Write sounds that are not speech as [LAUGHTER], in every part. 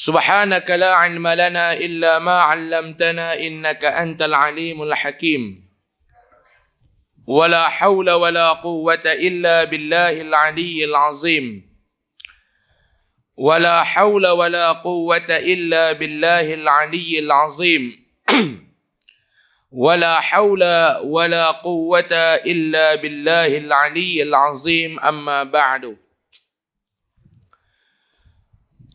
سبحانك لا علم لنا إلا ما علمتنا إنك أنت العليم الحكيم ولا حول ولا قوة إلا بالله العلي العظيم ولا حول ولا قوة إلا بالله العلي العظيم [CLEARS THROAT] ولا حول ولا قوة إلا بالله العلي العظيم أما بعد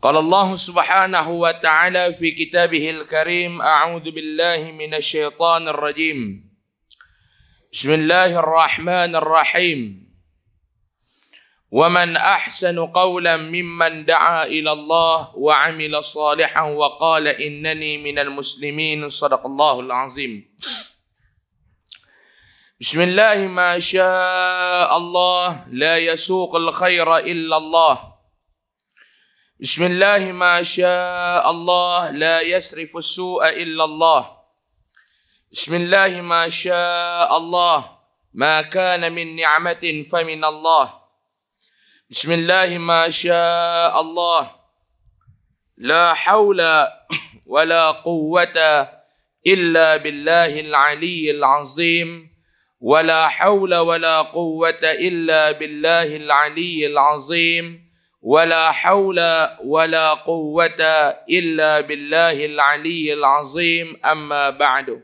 قال الله سبحانه وتعالى في كتابه الكريم أعوذ بالله من الشيطان الرجيم بسم الله الرحمن الرحيم ومن أحسن قولا ممن دعا إلى الله وعمل صالحا وقال إنني من المسلمين صدق الله العظيم بسم الله ما شاء الله لا يسوق الخير إلا الله بسم الله ما شاء الله لا يسرف السوء إلا الله بسم الله ما شاء الله ما كان من نعمة فمن الله بسم الله ما شاء الله لا حول ولا قوة إلا بالله العلي العظيم ولا حول ولا قوة إلا بالله العلي العظيم ولا حول ولا قوة إلا بالله العلي العظيم أما بعد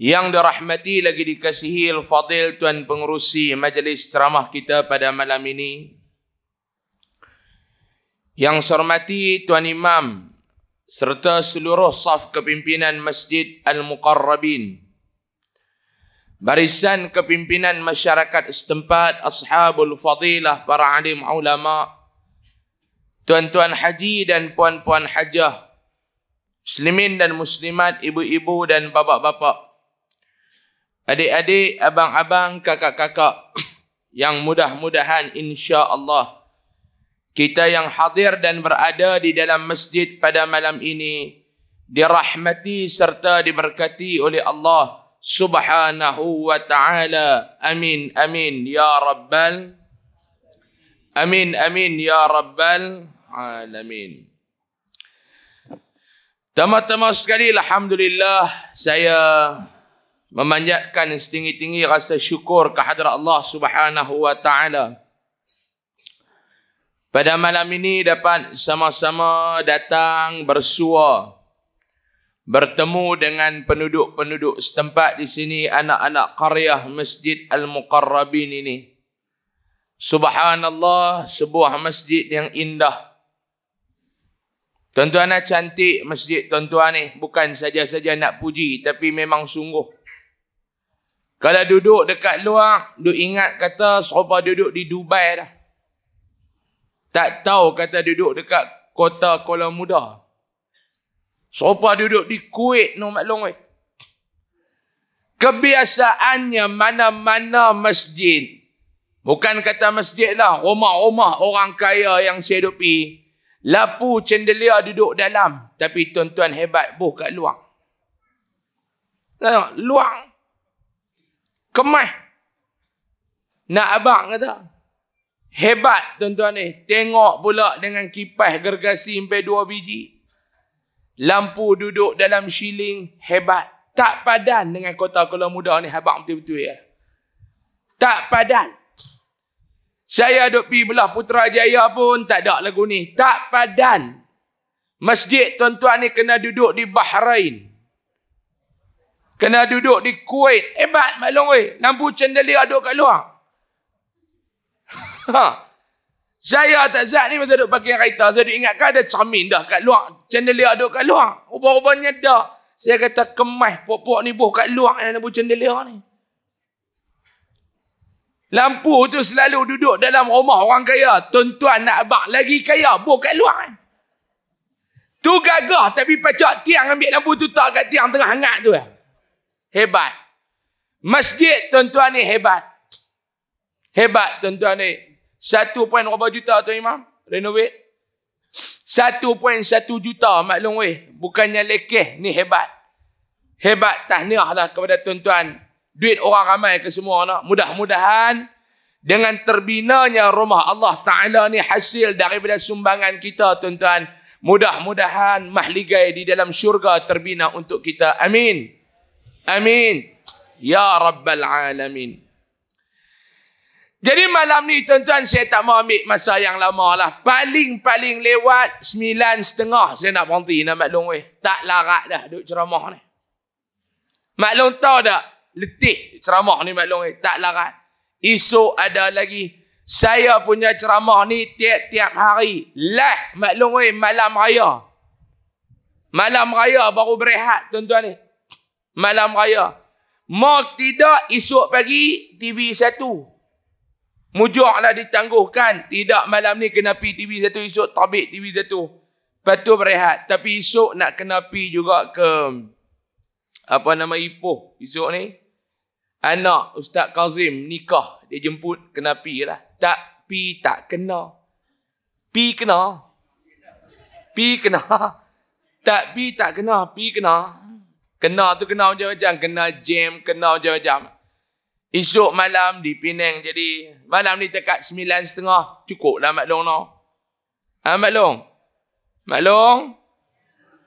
yang dirahmati lagi dikasihi al-fadil tuan pengerusi majlis ceramah kita pada malam ini yang saya hormati tuan imam serta seluruh saf kepimpinan masjid al-muqarrabin barisan kepimpinan masyarakat setempat, ashabul fadilah, para alim ulama, tuan-tuan haji dan puan-puan hajah, muslimin dan muslimat, ibu-ibu dan bapa-bapa, adik-adik, abang-abang, kakak-kakak, [COUGHS] yang mudah-mudahan insya Allah kita yang hadir dan berada di dalam masjid pada malam ini dirahmati serta diberkati oleh Allah subhanahu wa ta'ala amin amin ya rabbal amin amin ya rabbal alamin Tama-tama sekali alhamdulillah saya memanjatkan setinggi-tinggi rasa syukur kehadrat Allah Subhanahu wa taala. Pada malam ini dapat sama-sama datang bersua bertemu dengan penduduk-penduduk setempat di sini anak-anak karya Masjid Al-Muqarrabin ini. Subhanallah, sebuah masjid yang indah. Tuan-tuan ah, cantik masjid tuan-tuan ni, bukan saja-saja nak puji tapi memang sungguh. Kalau duduk dekat luar, duduk ingat kata serupa duduk di Dubai dah. Tak tahu kata duduk dekat kota Kuala Lumpur. Sopah duduk di Kuwait no maklong weh. Kebiasaannya mana-mana masjid. Bukan kata masjid lah. Rumah-rumah orang kaya yang saya duduk pergi. Lapu cendelia duduk dalam. Tapi tuan-tuan hebat buh kat luar. Tengok, luar. Kemah. Nak abang kata. Hebat tuan-tuan ni. Tengok pula dengan kipas gergasi sampai dua biji. Lampu duduk dalam shilling hebat. Tak padan dengan kota Kuala Muda ni hebat betul-betul ya. Tak padan. Saya duduk pergi belah Putrajaya pun tak ada lagu ni. Tak padan. Masjid tuan-tuan ni kena duduk di Bahrain. Kena duduk di Kuwait. Hebat maklum weh. Lampu cendali duduk kat luar. [LAUGHS] Ha. Saya tak sihat ni masa duduk pakai kereta. Saya duduk ingatkan ada camin dah kat luar. Cendelia duduk kat luar. Rupa-rupanya dah. Saya kata kemas puak-puak ni buh kat luar yang ada cendelia ni. Lampu tu selalu duduk dalam rumah orang kaya. Tuan-tuan nak abang lagi kaya buh kat luar kan. Tu gagah tapi pacak tiang ambil lampu tu tak kat tiang tengah hangat tu. Eh. Hebat. Masjid tuan-tuan ni hebat. Hebat tuan-tuan ni. Satu poin berapa juta tu imam? Renovate. Satu poin satu juta maklum weh. Bukannya lekeh. Ni hebat. Hebat tahniah lah kepada tuan-tuan. Duit orang ramai ke semua nak. Mudah-mudahan dengan terbinanya rumah Allah Ta'ala ni hasil daripada sumbangan kita tuan-tuan. Mudah-mudahan mahligai di dalam syurga terbina untuk kita. Amin. Amin. Ya Rabbal Alamin. Jadi malam ni tuan-tuan saya tak mau ambil masa yang lama lah. Paling-paling lewat sembilan setengah saya nak berhenti nak maklum weh. Tak larat dah duduk ceramah ni. Maklum tahu tak? Letih ceramah ni maklum weh. Tak larat. Esok ada lagi. Saya punya ceramah ni tiap-tiap hari. Lah maklum weh malam raya. Malam raya baru berehat tuan-tuan ni. Malam raya. Mau tidak esok pagi TV satu. Mujuklah ditangguhkan. Tidak malam ni kena pi TV satu, esok tabik TV satu. Lepas tu berehat. Tapi esok nak kena pi juga ke apa nama Ipoh esok ni. Anak Ustaz Kazim nikah. Dia jemput kena pi lah. Tak pi tak kena. Pi kena. Pi kena. [LAUGHS] Tak pi tak kena. Pi kena. Kena tu kena macam-macam. Kena jam, kena macam-macam. Esok malam di Penang jadi. Malam ni dekat sembilan setengah. Cukup lah Mak Long no. Ha ah, Mak Long? Mak Long?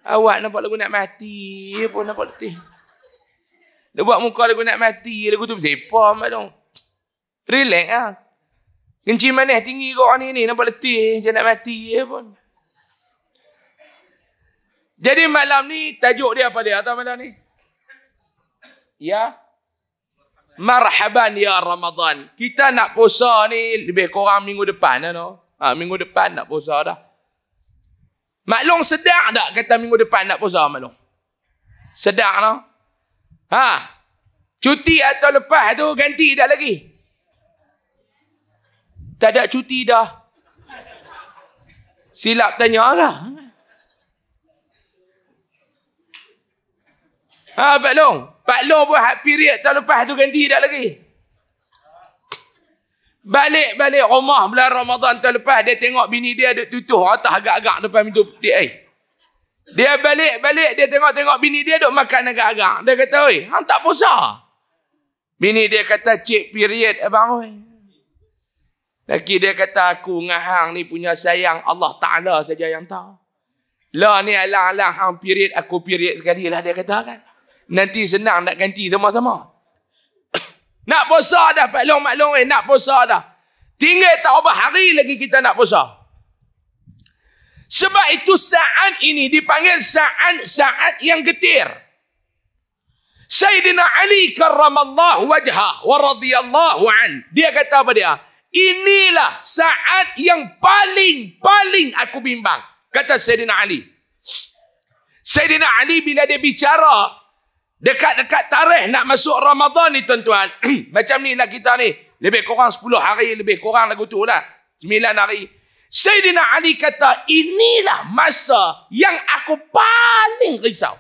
Awak nampak lagu nak mati. Ya pun nampak letih. Dia buat muka lagu nak mati. Lagu tu bersepa Mak Long. Relax ah Ha? Kenci manis tinggi kau orang ni ni. Nampak letih. Macam nak mati. Ya pun. Jadi malam ni tajuk dia apa dia? Atau malam ni? Ya. Yeah. Marhaban ya Ramadan. Kita nak puasa ni lebih kurang minggu depan dah eh, no. Ha, minggu depan nak puasa dah. Maklum sedar tak kata minggu depan nak puasa maklum? Sedar no. Ha. Cuti atau lepas tu ganti dah lagi. Tak ada cuti dah. Silap tanya lah. Ha, Pak Long. Pak Lo pun hak period tahun lepas tu ganti dah lagi. Balik-balik rumah bulan Ramadan tahun lepas dia tengok bini dia ada tutuh atas agak-agak depan pintu petik air. Dia balik-balik dia tengok-tengok bini dia duk makan agak-agak. Dia kata, oi, hang tak puasa. Bini dia kata, cik period abang oi. Laki dia kata, aku dengan hang ni punya sayang Allah Ta'ala saja yang tahu. Lah ni alang-alang hang period, aku period sekali lah dia kata kan. Nanti senang nak ganti sama-sama. [COUGHS] nak puasa dah Pak Long Mak Long eh. Nak puasa dah. Tinggal tak ubah hari lagi kita nak puasa. Sebab itu saat ini dipanggil saat-saat yang getir. Sayyidina Ali karramallahu wajha wa radiyallahu an. Dia kata apa dia? Inilah saat yang paling-paling aku bimbang. Kata Sayyidina Ali. Sayyidina Ali bila dia bicara Dekat-dekat tarikh nak masuk Ramadan ni tuan-tuan. [CLEARS THROAT] Macam ni nak kita ni. Lebih kurang 10 hari, lebih kurang lagu tu lah. 9 hari. Sayyidina Ali kata, inilah masa yang aku paling risau.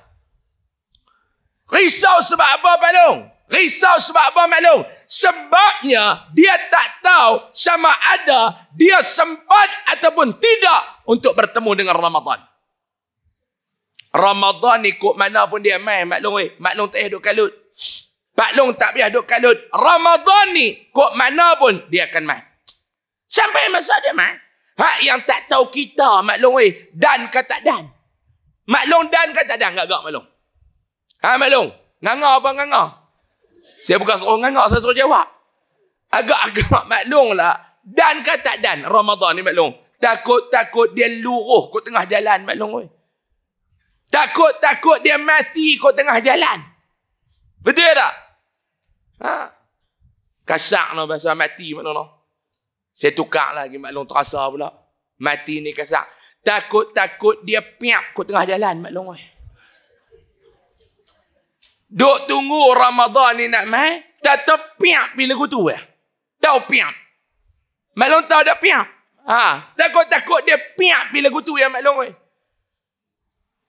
Risau sebab apa, Malung? Risau sebab apa, Malung? Sebabnya dia tak tahu sama ada dia sempat ataupun tidak untuk bertemu dengan Ramadan. Ramadan ni kot mana pun dia main. Maklong weh. Maklong tak payah duduk kalut. Maklong tak payah duduk kalut. Ramadan ni kot mana pun dia akan main. Sampai masa dia main. Hak yang tak tahu kita maklong weh. Dan ke tak dan. Maklong dan ke tak dan. Enggak gak maklong. Ha maklong. Nganga apa nganga? Saya bukan suruh nganga. Saya suruh jawab. Agak-agak maklong lah. Dan ke tak dan. Ramadan ni maklong. Takut-takut dia luruh kot tengah jalan maklong weh. Takut-takut dia mati kau tengah jalan. Betul tak? Ha? Kasak no bahasa mati mana no? Saya tukar lagi maklum terasa pula. Mati ni kasak. Takut-takut dia piak kau tengah jalan maklum. Oi. Duk tunggu ramadhan ni nak main. Tak eh. tahu piak bila kutu ya. Tahu piak. Maklum tahu ada piak. Ha. Takut-takut dia piak bila kutu ya maklum. Oi.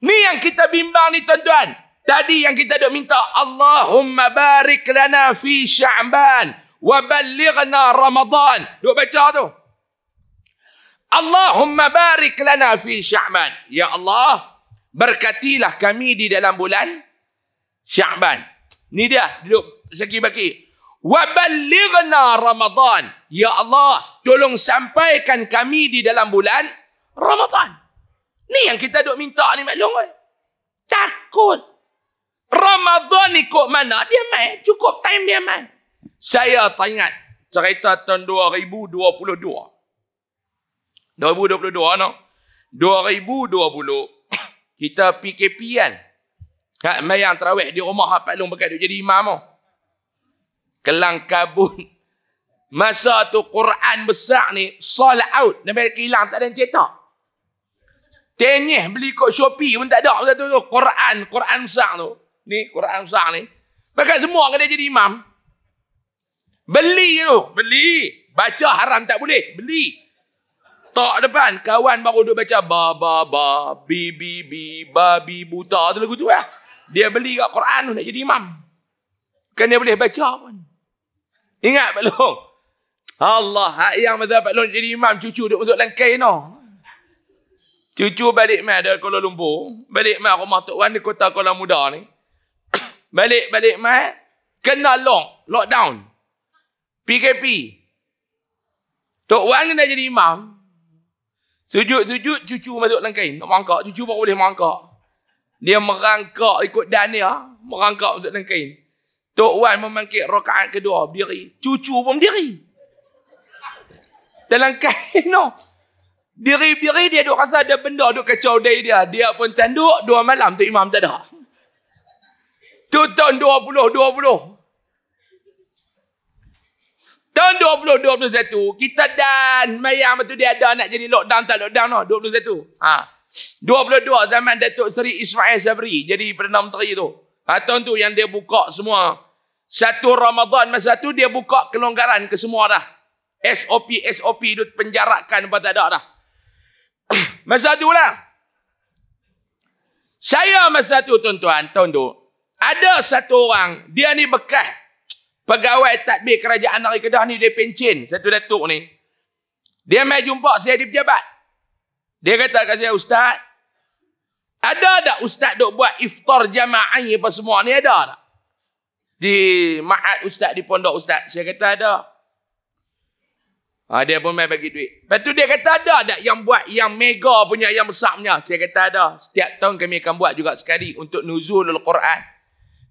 Ni yang kita bimbang ni tuan-tuan. Tadi yang kita duk minta Allahumma barik lana fi Sya'ban wa ballighna ramadhan. Duk baca tu. Allahumma barik lana fi Sya'ban. Ya Allah, berkatilah kami di dalam bulan Sya'ban. Ni dia duk segi baki. Wa ballighna ramadhan. Ya Allah, tolong sampaikan kami di dalam bulan ramadhan. Ni yang kita duk minta ni Mak Long. Takut. Ramadan ni kok mana? Dia main. Cukup time dia main. Saya tak ingat cerita tahun 2022. 2022 anak. No? 2020 kita PKP kan. Kak mayang terawih di rumah Pak Long bekas jadi imam. Oh. Kelang kabut. Masa tu Quran besar ni sold out. Nama hilang tak ada yang cetak. Tenyeh beli kat Shopee pun tak ada orang tu, tu Quran, Quran besar tu. Ni Quran besar ni. Maka semua kena jadi imam. Beli tu, beli. Baca haram tak boleh, beli. Tok depan kawan baru duk baca ba ba ba bi bi bi babi buta tu lagu tu lah. Dia beli kat Quran tu nak jadi imam. Kan dia boleh baca pun. Ingat Pak Long. Allah, yang mazhab Pak Long jadi imam cucu duk masuk langkai noh. Cucu balik mai dari Kuala Lumpur, balik mai rumah Tok Wan di kota Kuala Muda ni. Balik-balik [COUGHS] mai kena long lockdown. PKP. Tok Wan kena jadi imam. Sujud-sujud cucu masuk dalam kain. Nak merangkak, cucu baru boleh merangkak. Dia merangkak ikut dania, merangkak masuk dalam kain. Tok Wan memangkit rakaat kedua, diri. Cucu pun diri. Dalam kain noh. Diri-diri dia duk rasa ada benda duk kacau dari dia. Dia pun tanduk dua malam tu imam tak ada. Tu tahun 2020. Tahun 2021, kita dan mayang tu dia ada nak jadi lockdown tak lockdown no? 2021. Ha. 22 zaman Datuk Seri Ismail Sabri jadi Perdana Menteri tu. Ha, tahun tu yang dia buka semua. Satu Ramadan masa tu dia buka kelonggaran ke semua dah. SOP-SOP tu penjarakan apa tak ada dah. Masa tu lah. Saya masa tu tuan-tuan, tahun tu. Ada satu orang, dia ni bekas. Pegawai tadbir kerajaan dari Kedah ni, dia pencin. Satu datuk ni. Dia mai jumpa saya di pejabat. Dia kata kat saya, Ustaz. Ada tak Ustaz duk buat iftar jama'i apa semua ni? Ada tak? Di ma'at Ustaz, di pondok Ustaz. Saya kata Ada. Ha, dia pun main bagi duit. Lepas tu dia kata ada tak yang buat yang mega punya, yang besar punya. Saya kata ada. Setiap tahun kami akan buat juga sekali untuk nuzul Al-Quran.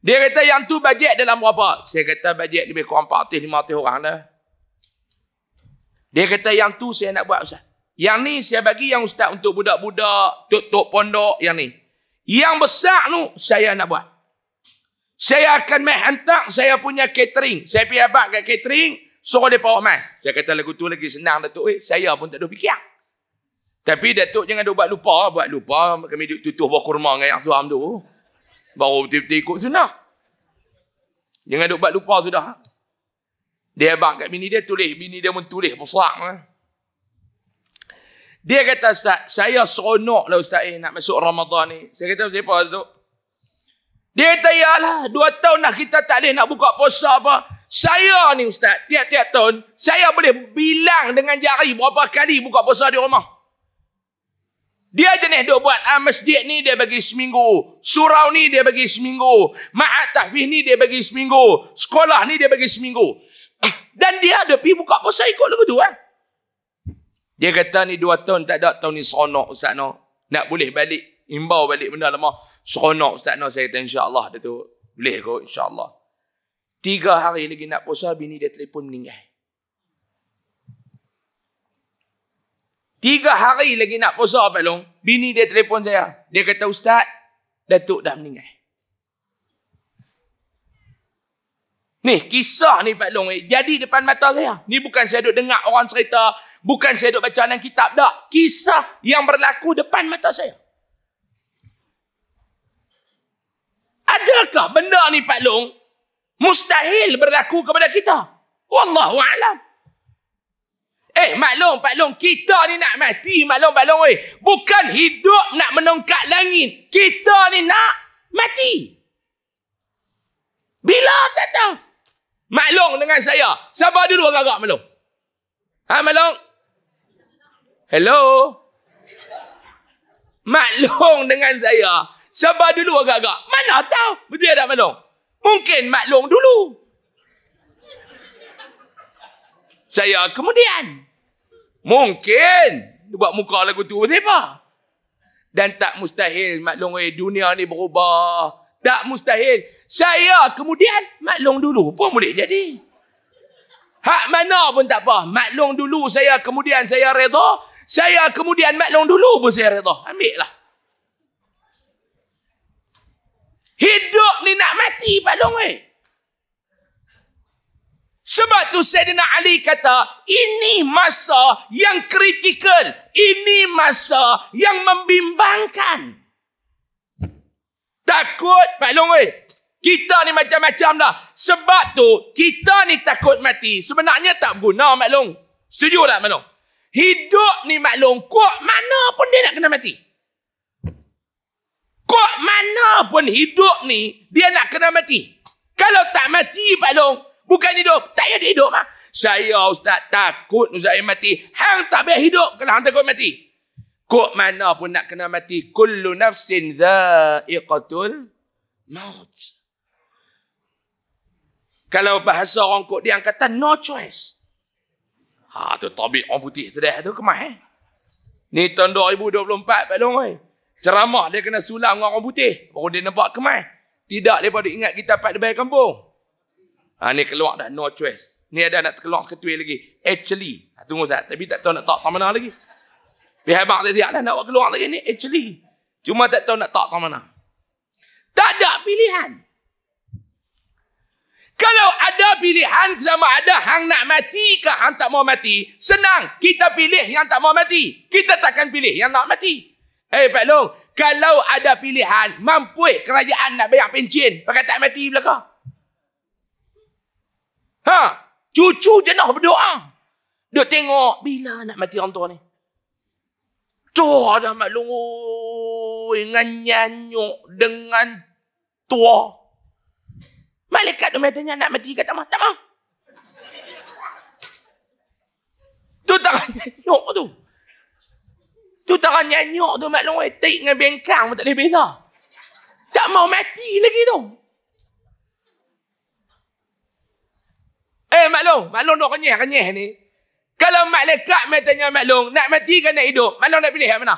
Dia kata yang tu bajet dalam berapa? Saya kata bajet lebih kurang 400-500 orang lah. Dia kata yang tu saya nak buat Ustaz. Yang ni saya bagi yang Ustaz untuk budak-budak, tutup pondok, yang ni. Yang besar tu saya nak buat. Saya akan main hantar saya punya catering. Saya pergi abad kat catering. Suruh dia bawa mai. Saya kata lagu tu lagi senang Datuk. Eh, saya pun tak ada fikir. Tapi Datuk jangan ada buat lupa. Buat lupa kami tutup buah kurma dengan yang suam tu. Baru betul-betul ikut sunnah. Jangan ada buat lupa sudah. Dia abang kat bini dia tulis. Bini dia pun tulis besar. Dia kata Ustaz, saya seronok lah Ustaz eh, nak masuk Ramadan ni. Saya kata, siapa Datuk? Dia kata, ya lah, dua tahun dah kita tak boleh nak buka puasa apa. Saya ni ustaz, tiap-tiap tahun saya boleh bilang dengan jari berapa kali buka puasa di rumah. Dia jenis duk buat ah, masjid ni dia bagi seminggu. Surau ni dia bagi seminggu. Ma'at tahfih ni dia bagi seminggu. Sekolah ni dia bagi seminggu. Ah, dan dia ada pergi buka puasa ikut lagu tu. Eh? Dia kata ni dua tahun tak ada. Tahun ni seronok ustaz no. Nak boleh balik. Imbau balik benda lemah. Seronok ustaz no. Saya kata insyaAllah dia tu. Boleh kot insyaAllah. Tiga hari lagi nak puasa, bini dia telefon meninggal. Tiga hari lagi nak puasa, Pak Bini dia telefon saya. Dia kata, Ustaz, Datuk dah meninggal. Ni, kisah ni Pak Long. Eh. Jadi depan mata saya. Ni bukan saya duduk dengar orang cerita. Bukan saya duduk baca dalam kitab. Tak. Kisah yang berlaku depan mata saya. Adakah benda ni Pak Long? mustahil berlaku kepada kita. Wallahu a'lam. Eh, maklum, maklum, kita ni nak mati, maklum, maklum, weh. Bukan hidup nak menungkat langit. Kita ni nak mati. Bila tak tahu? Maklum dengan saya. Siapa dulu agak-agak, maklum? Ha, maklum? Hello? Maklum dengan saya. Siapa dulu agak-agak? Mana tahu? Betul ada maklum? Mungkin Mak Long dulu. Saya kemudian. Mungkin. Dia buat muka lagu tu siapa? Dan tak mustahil Mak Long eh, dunia ni berubah. Tak mustahil. Saya kemudian Mak Long dulu pun boleh jadi. Hak mana pun tak apa. Mak Long dulu saya kemudian saya redha. Saya kemudian Mak Long dulu pun saya redha. Ambil lah. Hidup ni nak mati Pak Long eh. Sebab tu Sayyidina Ali kata, ini masa yang kritikal. Ini masa yang membimbangkan. Takut Pak Long eh. Kita ni macam-macam lah. Sebab tu kita ni takut mati. Sebenarnya tak guna Pak Long. Setuju tak Pak Long? Hidup ni Mak Long kuat mana pun dia nak kena mati kok mana pun hidup ni dia nak kena mati kalau tak mati Pak Long bukan hidup tak payah hidup mah. saya ustaz takut ustaz yang mati hang tak payah hidup kena hang takut mati kok mana pun nak kena mati kullu nafsin zaiqatul maut kalau bahasa orang kok dia kata no choice ha tu tabik orang putih tu dah tu kemah eh ni tahun 2024 Pak Long eh ceramah dia kena sulam dengan orang putih baru dia nampak kemai tidak dia baru ingat kita pat debai kampung ha, ni keluar dah no choice ni ada nak keluar seketul lagi actually ha, tunggu sat tapi tak tahu nak tak mana lah lagi pihak bak tadi ada nak keluar lagi ni actually cuma tak tahu nak tak mana lah. tak ada pilihan kalau ada pilihan sama ada hang nak mati ke hang tak mau mati, senang. Kita pilih yang tak mau mati. Kita takkan pilih yang nak mati. Hei eh, Pak Long, kalau ada pilihan, mampu eh kerajaan nak bayar pencin pakai tak mati belakang. Ha, cucu jenah berdoa. Dia tengok bila nak mati orang tua ni. Tu ada maklum dengan nyanyuk dengan tua. Malaikat tu matanya nak mati kat tamah. Tamah. Tu tak [LAUGHS] nyanyuk tu. Tu tak nyanyuk tu maklum etik dengan bengkang pun tak boleh bela. Tak mau mati lagi tu. Eh long, maklum, long dok kenyah kenyah ni. Kalau malaikat mai tanya long nak mati ke nak hidup? long nak pilih yang mana?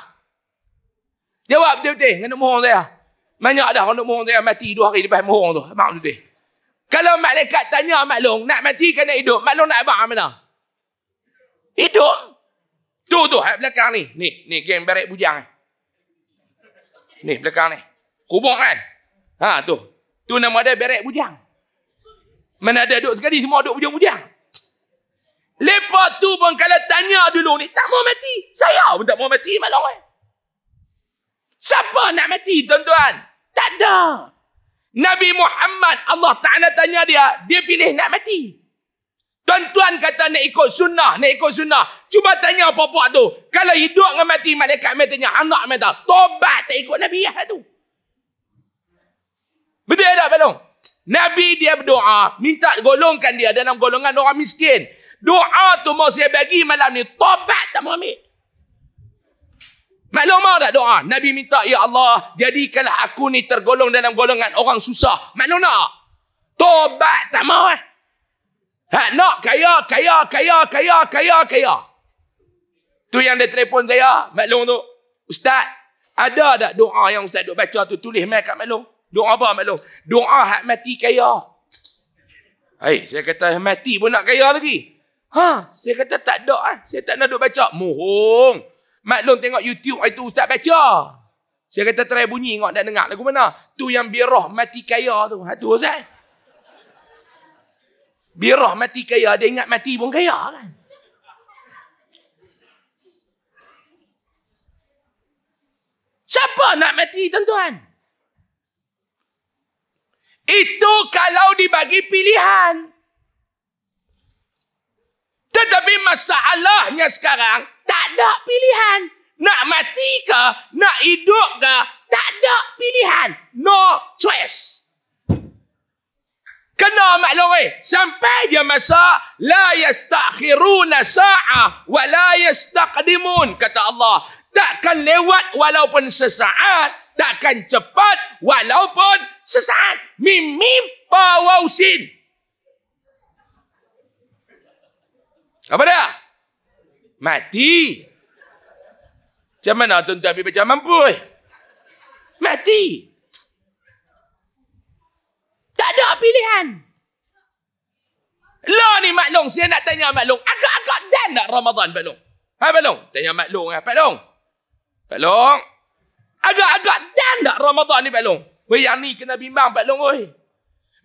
Jawab betul-betul dengan nak mohon saya. Banyak dah orang nak mohon saya mati dua hari lepas mohon tu. Mak betul Kalau malaikat tanya maklum, nak mati ke nak hidup? Maklum nak apa mana? Hidup. Tu tu hat belakang ni. Ni ni geng berek bujang. Ni belakang ni. Kubur kan? Ha tu. Tu nama dia berek bujang. Mana ada duduk sekali semua duduk bujang-bujang. Lepas tu pun kalau tanya dulu ni tak mau mati. Saya pun tak mau mati malam ni. Siapa nak mati tuan-tuan? Tak ada. Nabi Muhammad Allah Ta'ala tanya dia, dia pilih nak mati. Tuan-tuan kata nak ikut sunnah, nak ikut sunnah. Cuba tanya apa apa tu. Kalau hidup dengan mati, malaikat mereka tanya. Anak mereka Tobat tak ikut Nabi Yahya tu. Betul tak, Pak Nabi dia berdoa, minta golongkan dia dalam golongan orang miskin. Doa tu mau saya bagi malam ni, tobat tak mau ambil. Maklum tak doa? Nabi minta, Ya Allah, jadikanlah aku ni tergolong dalam golongan orang susah. Maklum tak? Tobat tak mau eh. Hak nak kaya, kaya, kaya, kaya, kaya, kaya. Tu yang dia telefon saya, maklum tu. Ustaz, ada tak doa yang ustaz duk baca tu tulis mai kat maklum? Doa apa maklum? Doa hak mati kaya. Hai, saya kata mati pun nak kaya lagi. Ha, saya kata tak ada ah. Saya tak nak duk baca. Mohong. Maklum tengok YouTube itu ustaz baca. Saya kata try bunyi tengok dan dengar lagu mana. Tu yang birah mati kaya tu. Ha tu ustaz. Birah mati kaya, dia ingat mati pun kaya kan. Siapa nak mati tuan-tuan? Itu kalau dibagi pilihan. Tetapi masalahnya sekarang, tak ada pilihan. Nak mati ke, nak hidup ke, tak ada pilihan. No choice kena mak lore sampai dia masa la yastakhiruna sa'a wa la yastaqdimun kata Allah takkan lewat walaupun sesaat takkan cepat walaupun sesaat mim mim apa dia mati macam mana tuan-tuan habis baca mampu eh? mati tak ada pilihan. Lo lah ni Mak Long, saya nak tanya Mak Long. Agak-agak dan nak Ramadan, Pak Long? Ha, Pak Long? Tanya Mak Long, ha, eh, Pak Long. Pak Long. Agak-agak dan nak Ramadan ni, Pak Long? Weh, yang ni kena bimbang, Pak Long, oi.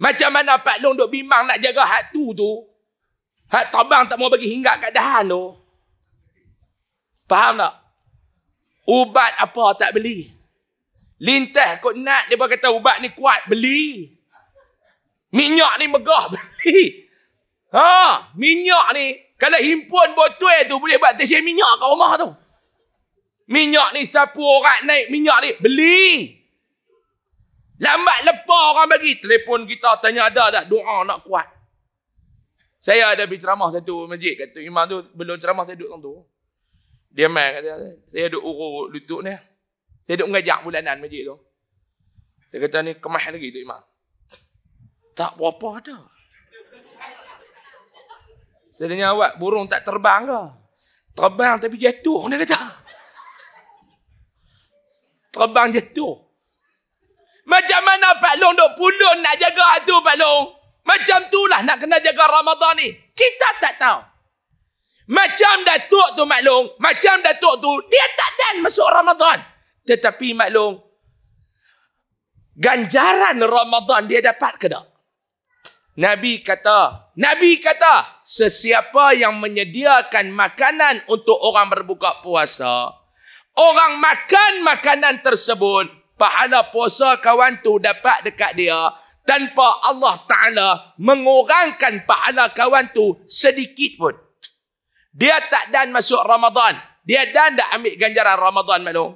Macam mana Pak Long duk bimbang nak jaga hak tu tu? Hak tabang tak mau bagi hingga kat dahan tu. Faham tak? Ubat apa tak beli. Lintah kot nak, dia pun kata ubat ni kuat, Beli. Minyak ni megah beli. Ha, minyak ni kalau himpun botol tu boleh buat tesis minyak kat rumah tu. Minyak ni siapa orang naik minyak ni beli. Lambat lepas orang bagi telefon kita tanya ada tak doa nak kuat. Saya ada pergi ceramah satu masjid kat Tok Imam tu belum ceramah saya duduk tu. Dia main kata saya duduk urut lutut ni. Saya duduk mengajak bulanan masjid tu. Dia kata ni kemah lagi Tok Imam. Tak berapa ada. Saya tanya awak, burung tak terbang ke? Terbang tapi jatuh, dia kata. Terbang jatuh. Macam mana Pak Long duk pulun nak jaga hatu Pak Long? Macam tu lah nak kena jaga Ramadan ni. Kita tak tahu. Macam Datuk tu Mak Long, macam Datuk tu, dia tak dan masuk Ramadan. Tetapi Mak Long, ganjaran Ramadan dia dapat ke tak? Nabi kata, Nabi kata, sesiapa yang menyediakan makanan untuk orang berbuka puasa, orang makan makanan tersebut, pahala puasa kawan tu dapat dekat dia tanpa Allah Ta'ala mengurangkan pahala kawan tu sedikit pun. Dia tak dan masuk Ramadan. Dia dan tak ambil ganjaran Ramadan malu.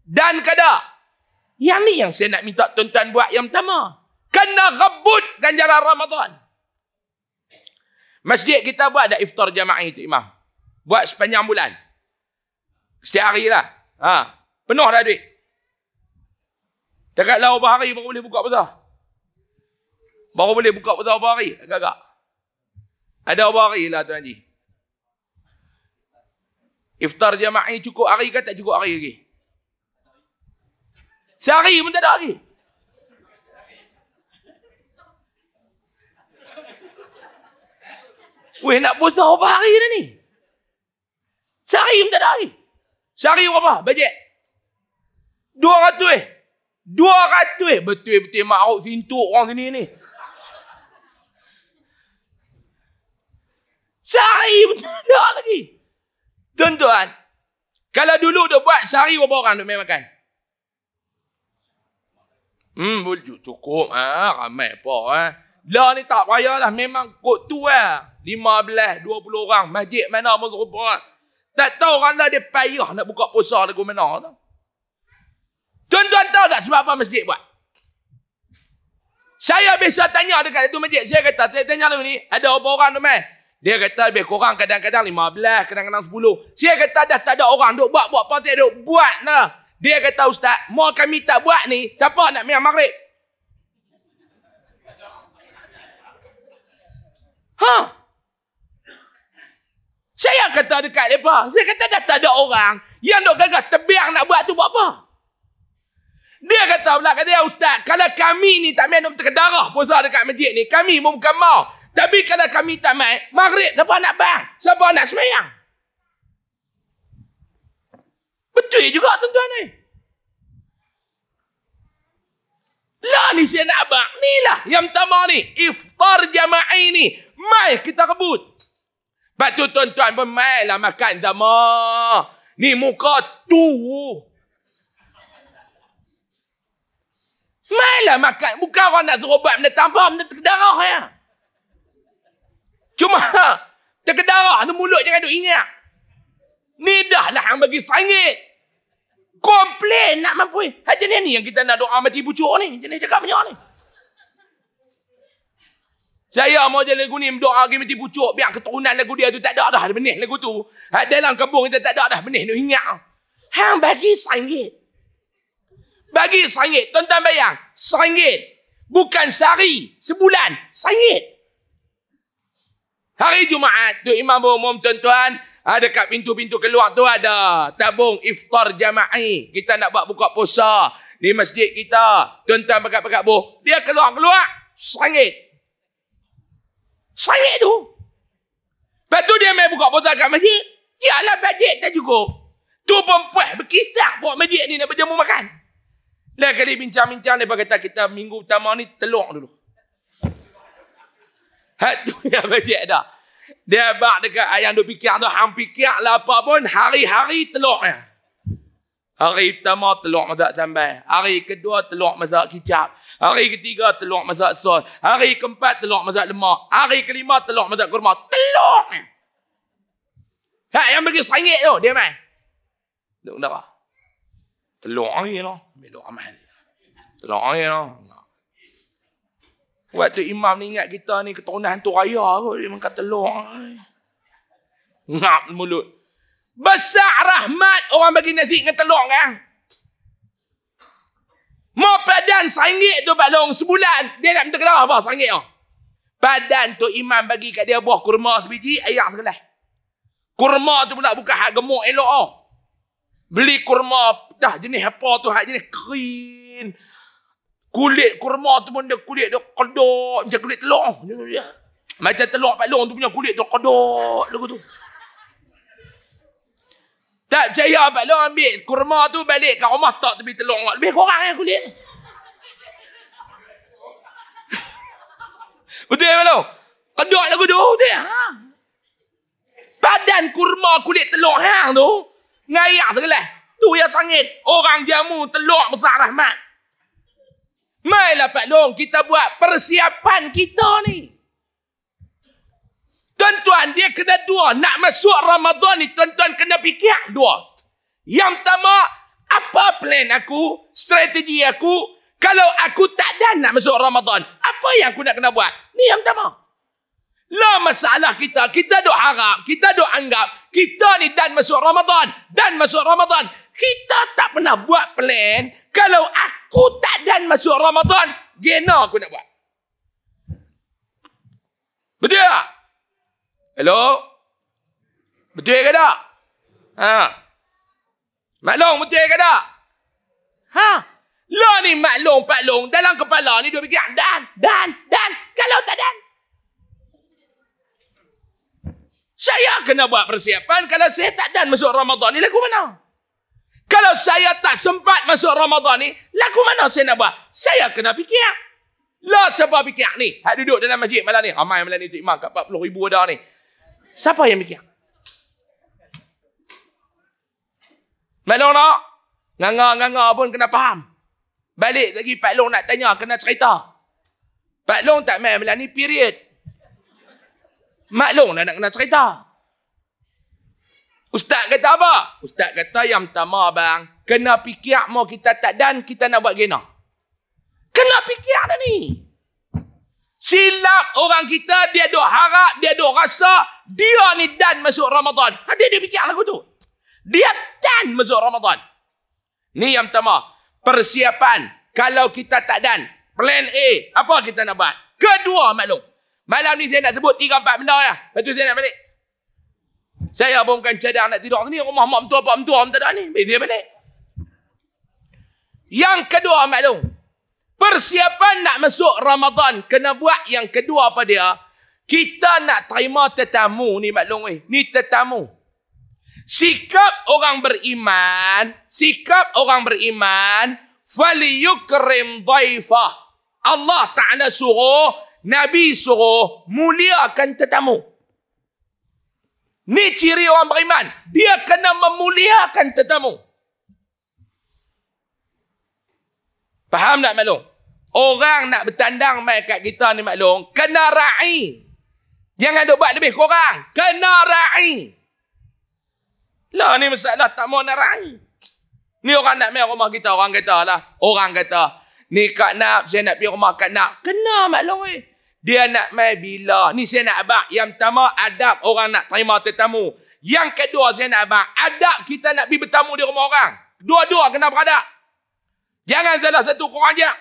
Dan kada. Yang ni yang saya nak minta tuan-tuan buat yang pertama kena rebut ganjaran Ramadan. Masjid kita buat ada iftar jama'i itu imam. Buat sepanjang bulan. Setiap hari lah. Ha. Penuh dah duit. Dekat lawa bahari baru boleh buka pasar. Baru boleh buka pasar bahari. Agak-agak. Ada bahari lah Tuan Haji. Iftar jama'i cukup hari ke tak cukup hari lagi? Sehari pun tak ada lagi. Weh nak puasa berapa hari dah ni? Sehari pun tak ada hari. Sehari berapa? Bajet. Dua ratu eh. Dua ratu eh. Betul-betul makruk sintuk orang sini ni. Sehari pun tak ada lagi. Tuan-tuan, kalau dulu dia buat sehari berapa orang duk main makan? Hmm, cukup. Ha, ramai apa. Ah. Ha. Lah ni tak payahlah. Memang kot tu lah. Ha lima dua puluh orang. Masjid mana pun serupa. Tak tahu orang dah dia payah nak buka puasa lagu mana tu. Tuan-tuan tahu tak sebab apa masjid buat? Saya biasa tanya dekat itu masjid. Saya kata, saya tanya lagu ni, ada berapa orang tu main? Dia kata lebih kurang kadang-kadang 15, kadang-kadang 10. Saya kata dah tak ada orang duk buat, buat partai duk buat nah. Dia kata, Ustaz, mau kami tak buat ni, siapa nak main maghrib? Ha? Huh? Saya kata dekat mereka. Saya kata dah tak ada orang yang nak gagal tebiang nak buat tu buat apa. Dia kata pula kata dia ustaz. Kalau kami ni tak main nak terkedarah puasa dekat masjid ni. Kami pun bukan mau. Tapi kalau kami tak main. Maghrib siapa nak bang? Siapa nak semayang? Betul juga tuan-tuan ni. Lah ni saya nak bang? Ni lah yang pertama ni. Iftar jama'i ni. Mai kita rebut. Lepas tu tuan-tuan pun main lah makan sama. Ni muka tu. Main lah makan. Bukan orang nak suruh buat benda tambah, benda terkedarah ya. Cuma terkedarah tu mulut jangan duk ingat. Ni dah lah yang bagi sangit. Komplain nak mampu. Ha, jenis ni yang kita nak doa mati bucuk ni. Jenis cakap macam ni. Saya mau jadi lagu ni berdoa lagi mesti pucuk. Biar keturunan lagu dia tu tak ada dah benih lagu tu. Hak dalam kampung kita tak ada dah benih tu ingat. Hang bagi sangit. Bagi sangit. Tonton bayang. Sangit. Bukan sehari. Sebulan. Sangit. Hari Jumaat tu imam umum tuan-tuan. Ada kat pintu-pintu keluar tu ada tabung iftar jama'i. Kita nak buat buka puasa di masjid kita. Tuan-tuan pekat-pekat boh. Dia keluar-keluar. Sangit. Sangit tu. Lepas tu dia main buka botol kat masjid. Yalah bajet tak cukup. Tu perempuan berkisah buat masjid ni nak berjamu makan. Lain kali bincang-bincang dia kata kita minggu pertama ni telur dulu. Hak tu [LAUGHS] yang bajet dah. Dia bak dekat ayam duk pikir tu. Hang fikir lah apa pun hari-hari telur ya. Hari pertama telur masak sambal. Hari kedua telur masak kicap. Hari ketiga telur mazhab sol. Hari keempat telur mazhab lemak. Hari kelima telur mazhab kurma. Telur! Hak yang bagi seringit tu, dia main. Duk darah. Telur air lah. Ambil doa mahal. Telur air lah. Waktu imam ni ingat kita ni keturunan tu raya kot. Dia makan telur air. Ngap mulut. Besar rahmat orang bagi nasi dengan telur kan? Mau padan sangit tu Pak Long sebulan. Dia nak minta kedah apa sangit tu. Oh. Padan tu imam bagi kat dia buah kurma sebiji ayam segelas. Kurma tu pula buka hak gemuk elok ah. Beli kurma dah jenis apa tu hak jenis krim. Kulit kurma tu pun dia kulit dia kedok macam kulit telur. Macam telur Pak Long tu punya kulit tu kedok lagu tu. Tak percaya Abang ambil kurma tu balik kat rumah tak tepi telur. Lebih kurang kan eh kulit. [LAUGHS] Betul Abang Long? Kedok lagu tu. Betul ha? Badan kurma kulit telur hang tu. Ngayak tu segala. Tu yang sangit. Orang jamu telur besar rahmat. Mailah Pak Long kita buat persiapan kita ni. Tuan-tuan, dia kena dua. Nak masuk Ramadan ni, tuan-tuan kena fikir dua. Yang pertama, apa plan aku, strategi aku, kalau aku tak ada nak masuk Ramadan, apa yang aku nak kena buat? Ni yang pertama. Lah masalah kita, kita duk harap, kita duk anggap, kita ni dan masuk Ramadan, dan masuk Ramadan. Kita tak pernah buat plan, kalau aku tak dan masuk Ramadan, gena aku nak buat. Betul tak? Hello? Betul ke tak? Ha. Maklong betul ke tak? Ha. Lo lah ni maklong pak long dalam kepala ni dia fikir dan dan dan kalau tak dan. Saya kena buat persiapan kalau saya tak dan masuk Ramadan ni laku mana? Kalau saya tak sempat masuk Ramadan ni, laku mana saya nak buat? Saya kena fikir. Lah siapa fikir ni? Hak duduk dalam masjid malam ni. Ramai malam ni tu imam kat 40 ribu ada ni. Siapa yang mikir? Melona, nganga-nganga pun kena faham. Balik lagi Pak Long nak tanya, kena cerita. Pak Long tak main bila ni period. Mak Long lah nak kena cerita. Ustaz kata apa? Ustaz kata yang pertama bang, kena fikir mau kita tak dan kita nak buat gena. Kena fikir dah ni. Silap orang kita, dia duk harap, dia duk rasa, dia ni dan masuk Ramadan. Ha, dia, dia fikir lagu tu. Dia dan masuk Ramadan. Ni yang pertama. Persiapan. Kalau kita tak dan. Plan A. Apa kita nak buat? Kedua maklum. Malam ni saya nak sebut 3-4 benda ya. Lepas tu saya nak balik. Saya pun bukan cadang nak tidur sini. Rumah mak mentua, pak mentua. Minta tak ada ni. Baik dia balik. Yang kedua maklum. Persiapan nak masuk Ramadan kena buat yang kedua apa dia? Kita nak terima tetamu ni maklum weh. Ni tetamu. Sikap orang beriman, sikap orang beriman, faliyukrim daifah. Allah Ta'ala suruh, Nabi suruh muliakan tetamu. Ni ciri orang beriman. Dia kena memuliakan tetamu. Faham tak maklum? Orang nak bertandang main kat kita ni maklum, kena ra'i. Jangan duk buat lebih kurang. Kena ra'i. Lah ni masalah tak mau nak ra'i. Ni orang nak main rumah kita, orang kata lah. Orang kata, ni kat nak, saya nak pergi rumah kat nak. Kena maklum eh. Dia nak main bila. Ni saya nak abang. Yang pertama, adab orang nak terima tetamu. Yang kedua saya nak abang. Adab kita nak pergi bertamu di rumah orang. Dua-dua kena beradab. Jangan salah satu kurang ajar.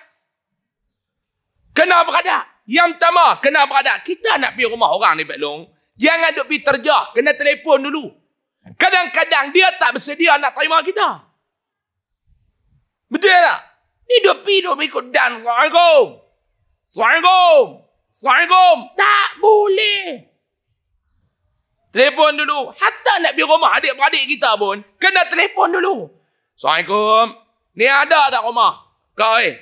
Kena beradab. Yang pertama, kena beradab. Kita nak pergi rumah orang ni, Pak Long. Jangan duduk pergi terjah. Kena telefon dulu. Kadang-kadang dia tak bersedia nak terima kita. Betul tak? Ni duduk pergi, duduk pergi ikut dan. Assalamualaikum. Assalamualaikum. Assalamualaikum. Tak boleh. Telefon dulu. Hatta nak pergi rumah adik-beradik kita pun, kena telefon dulu. Assalamualaikum. Ni ada tak rumah? Kau eh.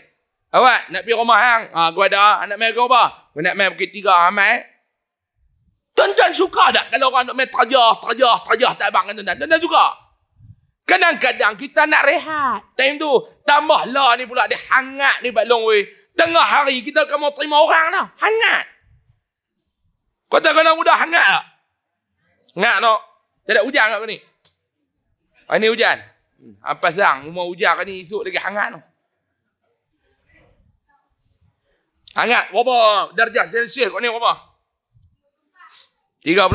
Awak nak pergi rumah hang? Ha, ah, gua ada. Anak main gua apa? Gua nak main pergi tiga ramai. Tuan-tuan suka tak kalau orang nak main terjah, terjah, terjah tak abang tuan-tuan? Tuan-tuan suka? Kadang-kadang kita nak rehat. Time tu, tambah lah ni pula dia hangat ni Pak Long Tengah hari kita akan mau terima orang lah. Hangat. Kau tak kena udah hangat tak? Hangat tak? No. Tak ada hujan kat ni? Ah, ini hujan. Hmm. Apa sang rumah ujar kan ni esok lagi hangat tu. Hangat berapa darjah Celsius kau ni berapa? 34.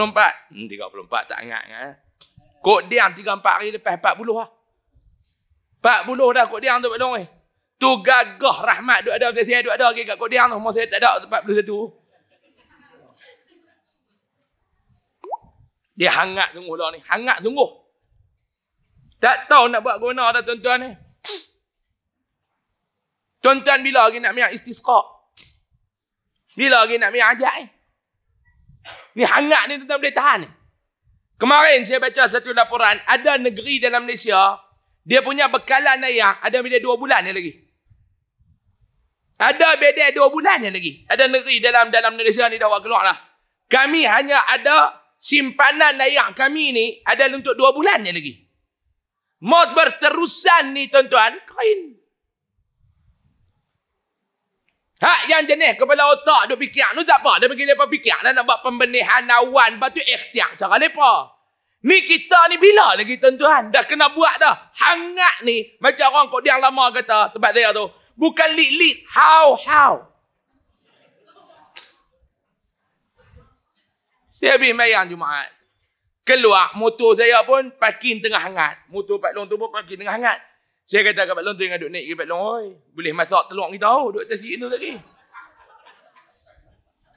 Hmm, 34 tak hangat kan. Kok dia 3 4 hari lepas 40 ah. 40 dah kok dia tu belum eh. ni. Tu gagah rahmat duk ada saya saya duk ada lagi kat kok dia tu masa saya tak ada 41. Dia hangat sungguh lah ni. Hangat sungguh. Tak tahu nak buat guna dah tuan-tuan ni. Tuan-tuan bila lagi nak minyak istisqa? Bila lagi nak minyak ajak ni? Ni hangat ni tuan-tuan boleh tahan ni. Kemarin saya baca satu laporan, ada negeri dalam Malaysia, dia punya bekalan ayah, ada beda dua bulan ni lagi. Ada beda dua bulan ni lagi. Ada negeri dalam dalam Malaysia ni dah buat keluar lah. Kami hanya ada simpanan ayah kami ni, ada untuk dua bulan ni lagi. Maut berterusan ni tuan-tuan, kain. Hak yang jenis kepala otak duk fikir tu tak apa. Dia pergi lepas fikir lah, nak buat pembenihan awan. Lepas tu ikhtiar eh, cara lepa. Ni kita ni bila lagi tuan-tuan? Dah kena buat dah. Hangat ni. Macam orang kok yang lama kata tempat saya tu. Bukan lit-lit. How, how? Saya habis mayang Jumaat. Keluar motor saya pun parking tengah hangat. Motor Pak Long tu pun parking tengah hangat. Saya kata kat Pak Long tu jangan duduk naik ke Pak Long. Oi, boleh masak telur kita tahu. Duduk atas tu tadi.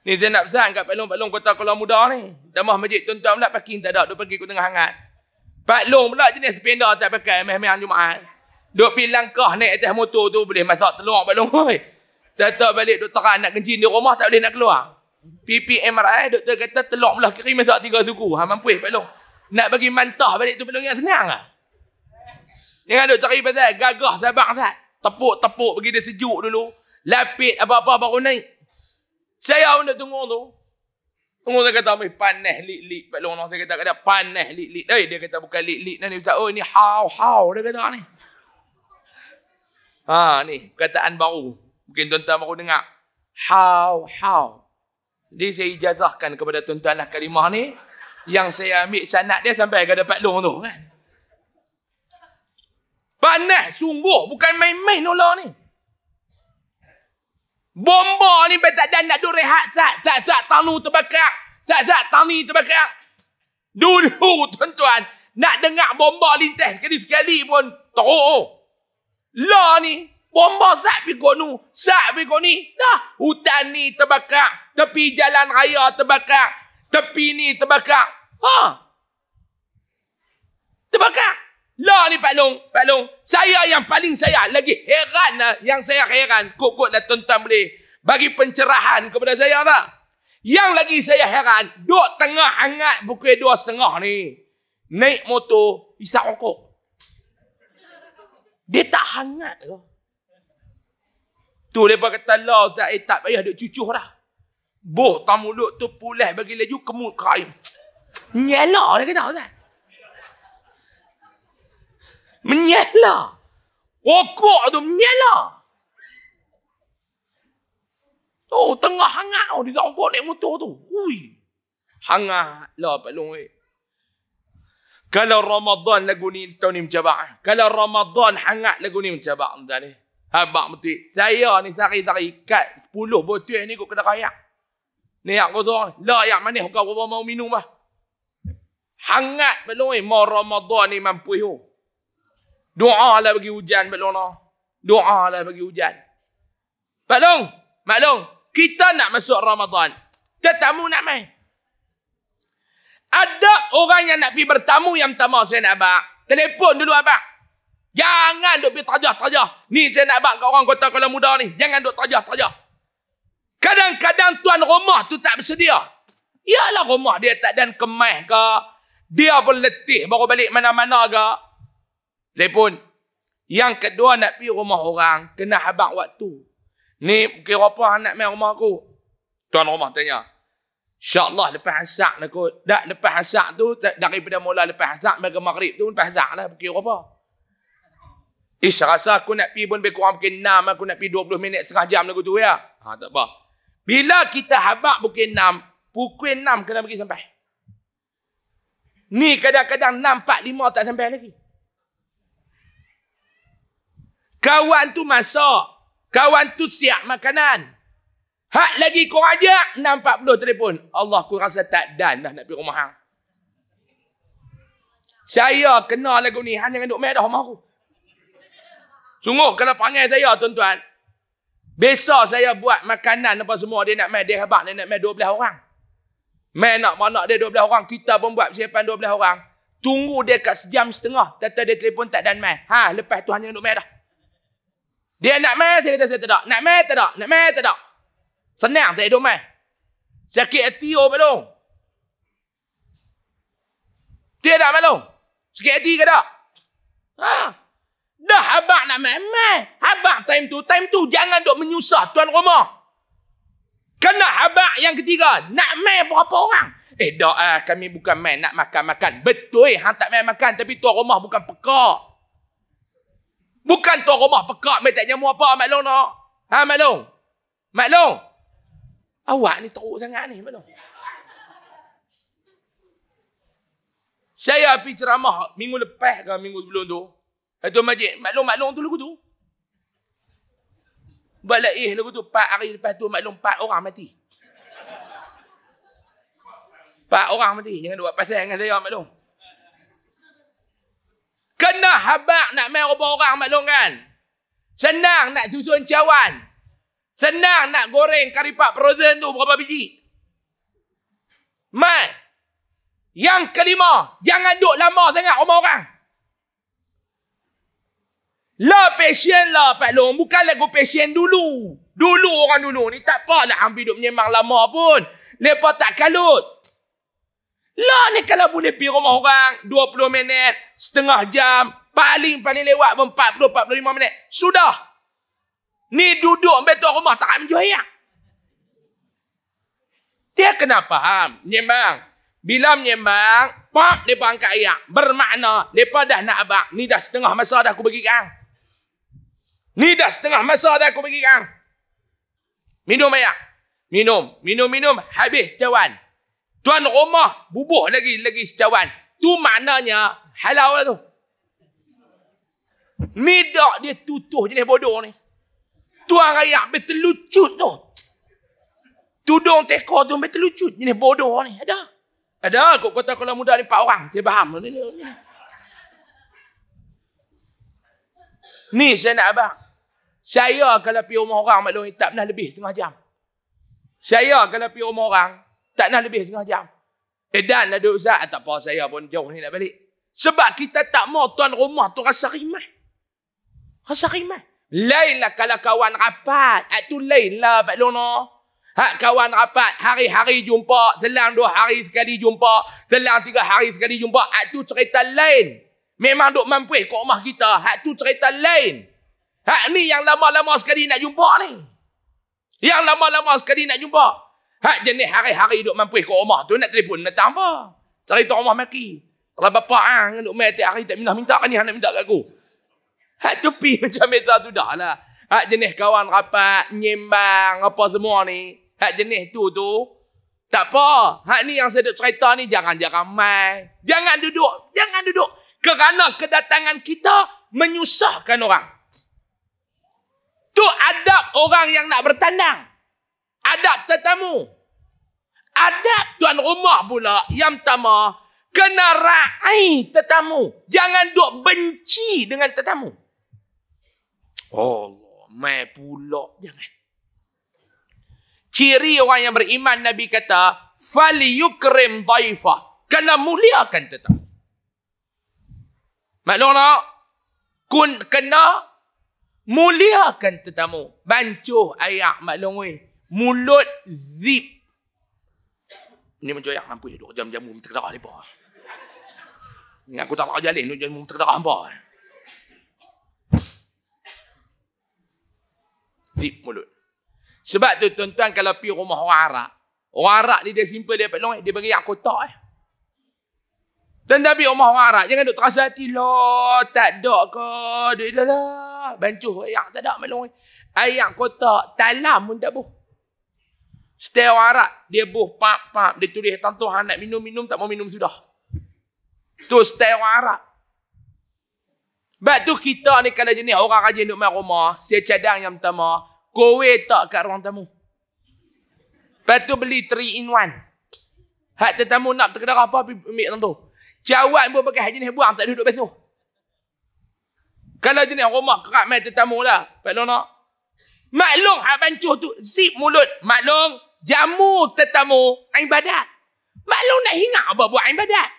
Ni saya nak pesan kat Pak Long. Pak Long kota Kuala Muda ni. Damah majid tuan-tuan pula parking tak ada. Duduk pergi ke tengah hangat. Pak Long pula jenis sepeda tak pakai. Memang-memang Jumaat. Duduk pergi langkah naik atas motor tu. Boleh masak telur Pak Long. Oi. Tak balik doktoran nak kencing di rumah tak boleh nak keluar. PPMRI doktor kata telok belah kiri masuk tiga suku. Ha mampu eh Pak Long. Nak bagi mantah balik tu Pak Long yang senang ah. Jangan duk cari pasal gagah sabar sat. Tepuk-tepuk bagi dia sejuk dulu. Lapit apa-apa baru naik. Saya pun dah tunggu tu. Tunggu saya kata ambil panas lik-lik Pak Long. Saya kata kata panas lik-lik. Eh dia kata bukan lik-lik lah ni ustaz. Oh ni how-how dia kata ni. Ha ni kataan baru. Mungkin tuan-tuan baru dengar. How-how. Jadi saya ijazahkan kepada tuan-tuan lah kalimah ni yang saya ambil sanad dia sampai ke dapat long tu kan. Panas sungguh bukan main-main nola ni. Bomba ni betak dan nak duduk rehat tak tak tak tanu terbakar. Tak tak tani terbakar. Dulu tuan-tuan nak dengar bomba lintas sekali-sekali pun teruk. La ni bomba sat pergi gunung, sat pergi ni. Dah hutan ni terbakar tepi jalan raya terbakar, tepi ni terbakar. Ha. Terbakar. Lah ni Pak Long, Pak Long. Saya yang paling saya lagi heran lah. Yang saya heran. Kok-kok lah tuan-tuan boleh bagi pencerahan kepada saya tak? Yang lagi saya heran. Duk tengah hangat pukul dua setengah ni. Naik motor, isak rokok. Dia tak hangat ke? Tu dia kata lah, tak, eh, tak payah duk cucuh dah. Boh, tak mulut tu pulih bagi leju kemul kain. Nyela dia kata Ustaz. Menyela. Wokok tu menyela. Tu oh, tengah hangat tu. Oh, dia tak naik motor tu. Ui. Hangat lah Pak Long. Eh. Kalau Ramadan lagu ni tahun ni mencabar. Eh? Kalau Ramadan hangat lagu ni mencabar. Ha, Abang mesti. Saya ni sari-sari kat 10 botol ni kot kena kayak. Ni yang kau tahu. La yang manis. Kau bawa mau minum lah. Hangat belum eh. Mau Ramadan ni mampu. Oh. Doa lah bagi hujan belum lah. Doa lah bagi hujan. Maklum. Maklum. Kita nak masuk Ramadan. Tetamu nak main. Ada orang yang nak pergi bertamu yang pertama saya nak abang. Telepon dulu abang. Jangan duk pergi tajah-tajah. Ni saya nak abang kat orang kota kalau muda ni. Jangan duk tajah-tajah. Kadang-kadang tuan rumah tu tak bersedia. Yalah rumah dia tak dan kemah ke. Dia pun letih baru balik mana-mana ke. Telepon. Yang kedua nak pergi rumah orang, kena habang waktu. Ni kira apa nak main rumah aku? Tuan rumah tanya. InsyaAllah lepas asak lah kot. Tak lepas asak tu, daripada mula lepas asak, bagi maghrib tu, lepas asak lah, kira apa. Ish, rasa aku nak pergi pun lebih kurang mungkin 6, aku nak pergi 20 minit, setengah jam lagu tu ya. Ha, tak apa. Bila kita habak pukul 6, pukul 6 kena pergi sampai. Ni kadang-kadang 6, 4, 5 tak sampai lagi. Kawan tu masak. Kawan tu siap makanan. Hak lagi kau ajak 6.40 telefon. Allah aku rasa tak dan dah nak pergi rumah hang. Saya kenal lagu ni hanya dengan duk merah rumah aku. Sungguh kena panggil saya tuan-tuan, Besa saya buat makanan apa semua dia nak main dia hebat dia nak main 12 orang. Main nak mana dia 12 orang kita pun buat persiapan 12 orang. Tunggu dia kat sejam setengah tata dia telefon tak dan main. Ha lepas tu hanya nak main dah. Dia nak main saya kata saya tak nak. Nak main tak nak. Nak main tak nak. Senang tak hidup main. Sakit hati oh belum. Dia tak malu. Sakit hati ke tak? Ha. Dah habak nak main-main. Abang time tu, time tu jangan dok menyusah tuan rumah. Kena habak yang ketiga. Nak main berapa orang? Eh dah eh, kami bukan main nak makan-makan. Betul, eh, hang tak main makan tapi tuan rumah bukan pekak. Bukan tuan rumah pekak, main tak nyamuk apa, Mak Long nak. Ha, Mak Long? Awak ni teruk sangat ni, Mak Saya pergi ceramah minggu lepas ke minggu sebelum tu. Itu majik, maklong-maklong tu lagu tu. Balai ih lagu tu, 4 hari lepas tu maklong 4 orang mati. 4 orang mati, jangan buat pasal dengan saya maklong. Kena habak nak main rupa orang maklong kan. Senang nak susun cawan. Senang nak goreng karipap frozen tu berapa biji. Mat. Yang kelima, jangan duduk lama sangat rumah orang. Lah passion lah Pak Long. Bukan lagu passion dulu. Dulu orang dulu ni tak apa nak lah ambil duduk menyemang lama pun. Lepas tak kalut. Lah ni kalau boleh pergi rumah orang 20 minit, setengah jam, paling-paling lewat pun 40-45 minit. Sudah. Ni duduk betul rumah tak ambil ayam. Dia kena faham. Menyemang. Bila menyemang, pak, mereka angkat ayam. Bermakna, mereka dah nak abang. Ni dah setengah masa dah aku bagi kang. Ni dah setengah masa dah aku pergi kang. Minum ayah. Minum. Minum-minum habis secawan. Tuan rumah bubuh lagi lagi secawan. Tu maknanya halau lah tu. Midak dia tutuh jenis bodoh ni. Tuan raya betul lucut tu. Tudung teko tu betul lucut jenis bodoh ni. Ada. Ada kot kata kalau muda ni empat orang. Saya faham. Ni, ni, ni. Ni saya nak abang. Saya kalau pergi rumah orang maklum tak pernah lebih setengah jam. Saya kalau pergi rumah orang tak pernah lebih setengah jam. Eh dan lah duduk Ustaz. Ah, tak apa saya pun jauh ni nak balik. Sebab kita tak mau tuan rumah tu rasa rimah. Rasa rimah. Lain lah kalau kawan rapat. Itu ah, lain lah Pak Lona. Hak kawan rapat hari-hari jumpa, selang dua hari sekali jumpa, selang tiga hari sekali jumpa, itu ah, cerita lain. Memang duk mampuih kat rumah kita. Hak tu cerita lain. Hak ni yang lama-lama sekali nak jumpa ni. Yang lama-lama sekali nak jumpa. Hak jenis hari-hari duk mampuih kat rumah tu nak telefon nak tambah. Cerita rumah maki. Kalau bapa ah, ang nak mai tiap hari tak minah minta kan ni hendak minta kat aku. Hak tu pi [LAUGHS] macam meza tu dah lah. Hak jenis kawan rapat, nyembang apa semua ni. Hak jenis tu tu tak apa. Hak ni yang saya duk cerita ni jangan jangan mai. Jangan duduk, jangan duduk kerana kedatangan kita menyusahkan orang. Tu adab orang yang nak bertandang. Adab tetamu. Adab tuan rumah pula yang pertama kena ra'ai tetamu. Jangan duk benci dengan tetamu. Allah, mai pula jangan. Ciri orang yang beriman Nabi kata, "Fal yukrim daifah." Kena muliakan tetamu. Maklum tak? Kun kena muliakan tetamu. Bancuh ayah maklum weh. Mulut zip. Ini macam ayah nampu hidup jam-jam mumi terdarah lepa. Ingat aku tak nak jalan ni jam mumi terdarah hampa. Zip mulut. Sebab tu tuan-tuan kalau pergi rumah orang Arab. Orang Arab ni dia simple dia Pak Long. Dia bagi yang kotak eh. Dan dia ambil warak Jangan duk terasa hati. Loh, tak ada ke. Duk dah lah. Bancuh. Ayak tak ada. Malu. Ayak kotak. Talam pun tak buh. Setiap warak Dia buh. Pap, pap. Dia tulis. Tentu nak minum, minum. Tak mau minum sudah. Tu setiap warak Arab. Sebab tu kita ni kalau jenis orang rajin duk main rumah. Saya cadang yang pertama. Kowe tak kat ruang tamu. Lepas tu beli 3 in 1. Hak tetamu nak terkedar apa. Ambil tentu. Cawan pun pakai hak jenis buang tak duduk basuh. Kalau jenis rumah kerap main tetamu lah. Pak Lona. Maklum hak pancuh tu zip mulut. Maklum jamu tetamu ibadat. Maklum nak hingat apa buat ibadat.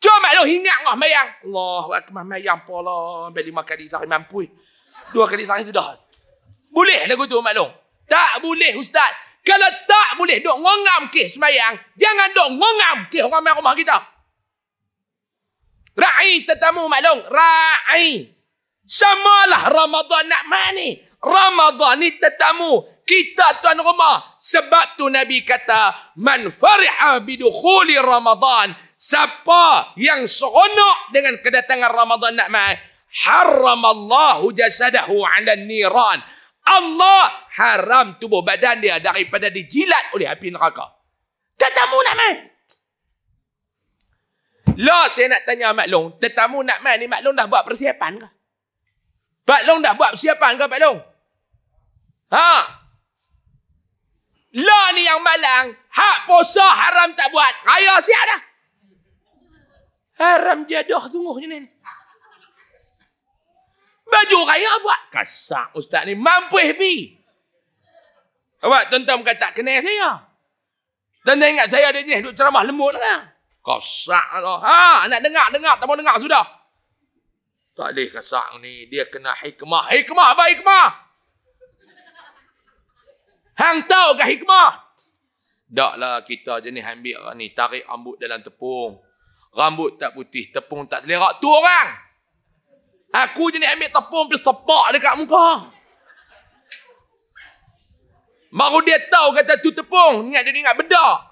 Cuma maklum hingat Allah mayang. Allah wakamah mayang pula. Sampai lima kali sehari mampu. Dua kali sehari sudah. Boleh lagu tu maklum. Tak boleh ustaz. Kalau tak boleh duk ngongam kes mayang. Jangan duk ngongam kes orang main rumah kita. Ra'i tetamu maklum. Ra'i. Samalah Ramadan nak mani. Ramadan ni tetamu. Kita tuan rumah. Sebab tu Nabi kata. Man fariha bidukhuli Ramadan. Siapa yang seronok dengan kedatangan Ramadan nak mani. Allah jasadahu ala niran. Allah haram tubuh badan dia daripada dijilat oleh api neraka. Tetamu nak mani. Lo lah, saya nak tanya Mak Long, tetamu nak main ni Mak Long dah buat persiapan ke? Mak Long dah buat persiapan ke Mak Long? Ha? Lo lah ni yang malang, hak puasa haram tak buat, raya siap dah. Haram jadah sungguh ni. Baju raya buat. Kasak ustaz ni, mampu pi. Awak tuan-tuan kata tak kenal saya. Tuan-tuan ingat saya ada jenis duduk ceramah lembut lah. Kasak tu. Ha, nak dengar, dengar. Tak mau dengar, sudah. Tak boleh kasak ni. Dia kena hikmah. Hikmah, apa hikmah? Hang tahu ke hikmah? lah kita jenis ambil ni. Tarik rambut dalam tepung. Rambut tak putih, tepung tak selera. Tu orang. Aku jenis ambil tepung, pergi sepak dekat muka. Baru dia tahu kata tu tepung. Ingat dia ingat bedak.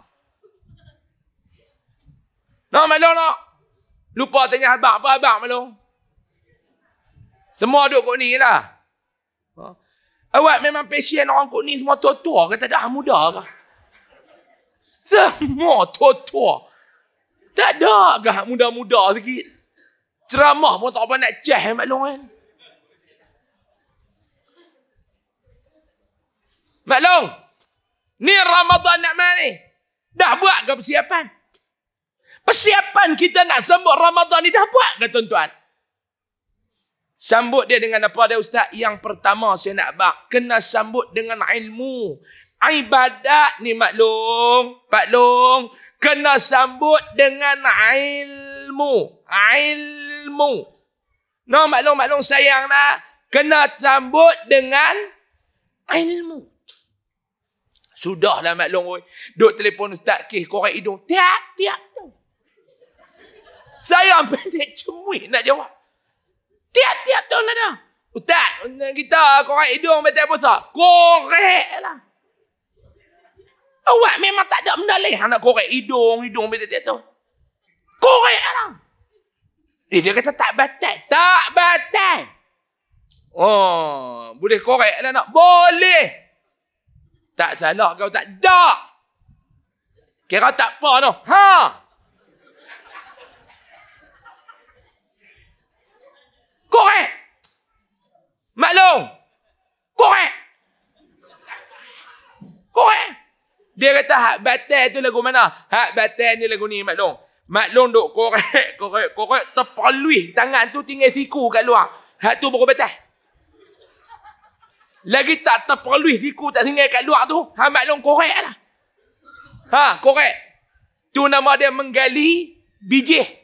Nak malu nak? Lupa tanya habak apa habak malu? Semua duduk kot ni lah. Awak memang pasien orang kot ni semua tua-tua ke tak ada muda ke? Semua tua-tua. Tak ada ke muda-muda sikit? Ceramah pun tak apa nak ceh yang maklum kan? Maklum, ni Ramadan nak main Dah buat ke persiapan? Persiapan kita nak sambut Ramadan ni dah buat ke tuan-tuan? Sambut dia dengan apa dia ustaz? Yang pertama saya nak bak kena sambut dengan ilmu. Ibadat ni maklum, maklum kena sambut dengan ilmu. Ilmu. No maklum maklum sayang nak kena sambut dengan ilmu. Sudahlah maklum oi. Duk telefon ustaz kih korek hidung. Tiap tiap tu. Saya pendek [LAUGHS] cemui nak jawab. Tiap-tiap tu nak dah. Ustaz, kita korek hidung betul puasa. Korek lah. Awak memang tak ada benda lain nak korek hidung, hidung betul tiap tu. Korek lah. Eh, dia kata tak batal. Tak batal. Oh, boleh korek lah nak. Boleh. Tak salah kau tak. Tak. Kira tak apa tu. No. Ha. Ha. Korek. Maklum. Korek. Korek. Dia kata hak batal tu lagu mana? Hak batal ni lagu ni maklum. Maklum duk korek, [LAUGHS] korek, korek. Terpalui tangan tu tinggal siku kat luar. Hak tu baru batal. Lagi tak terpalui siku tak tinggal kat luar tu. Ha maklum korek lah. Ha korek. Tu nama dia menggali bijih.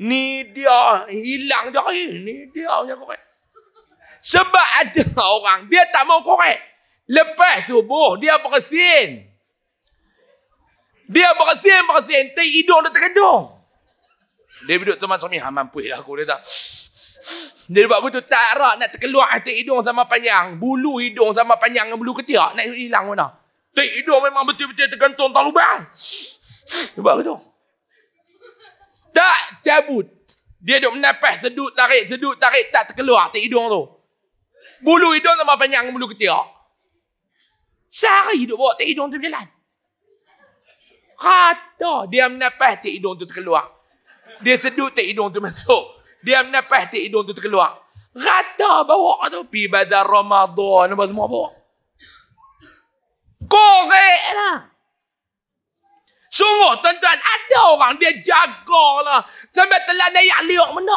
Ni dia hilang dia hari. Ni dia punya korek. Sebab ada orang, dia tak mau korek. Lepas subuh, dia bersin. Dia bersin, bersin. Tak hidung dia terkejung. Dia duduk teman suami, ha dah aku. Dia tak. Dia buat gitu, tak rak nak terkeluar atas hidung sama panjang. Bulu hidung sama panjang dengan bulu ketiak. Nak hilang mana? Tak hidung memang betul-betul tergantung tak lubang. Dia buat gitu tak cabut. Dia duduk menepah sedut, tarik, sedut, tarik, tak terkeluar, tak hidung tu. Bulu hidung sama penyang bulu ketiak. Sehari duduk bawa tak hidung tu berjalan. Kata dia menepah tak hidung tu terkeluar. Dia sedut tak hidung tu masuk. Dia menepah tak hidung tu terkeluar. Kata bawa tu. Pi Ramadan nampak semua bawa. Korek lah. Sungguh tuan-tuan, ada orang dia jaga lah. Sampai telan yang liuk mana.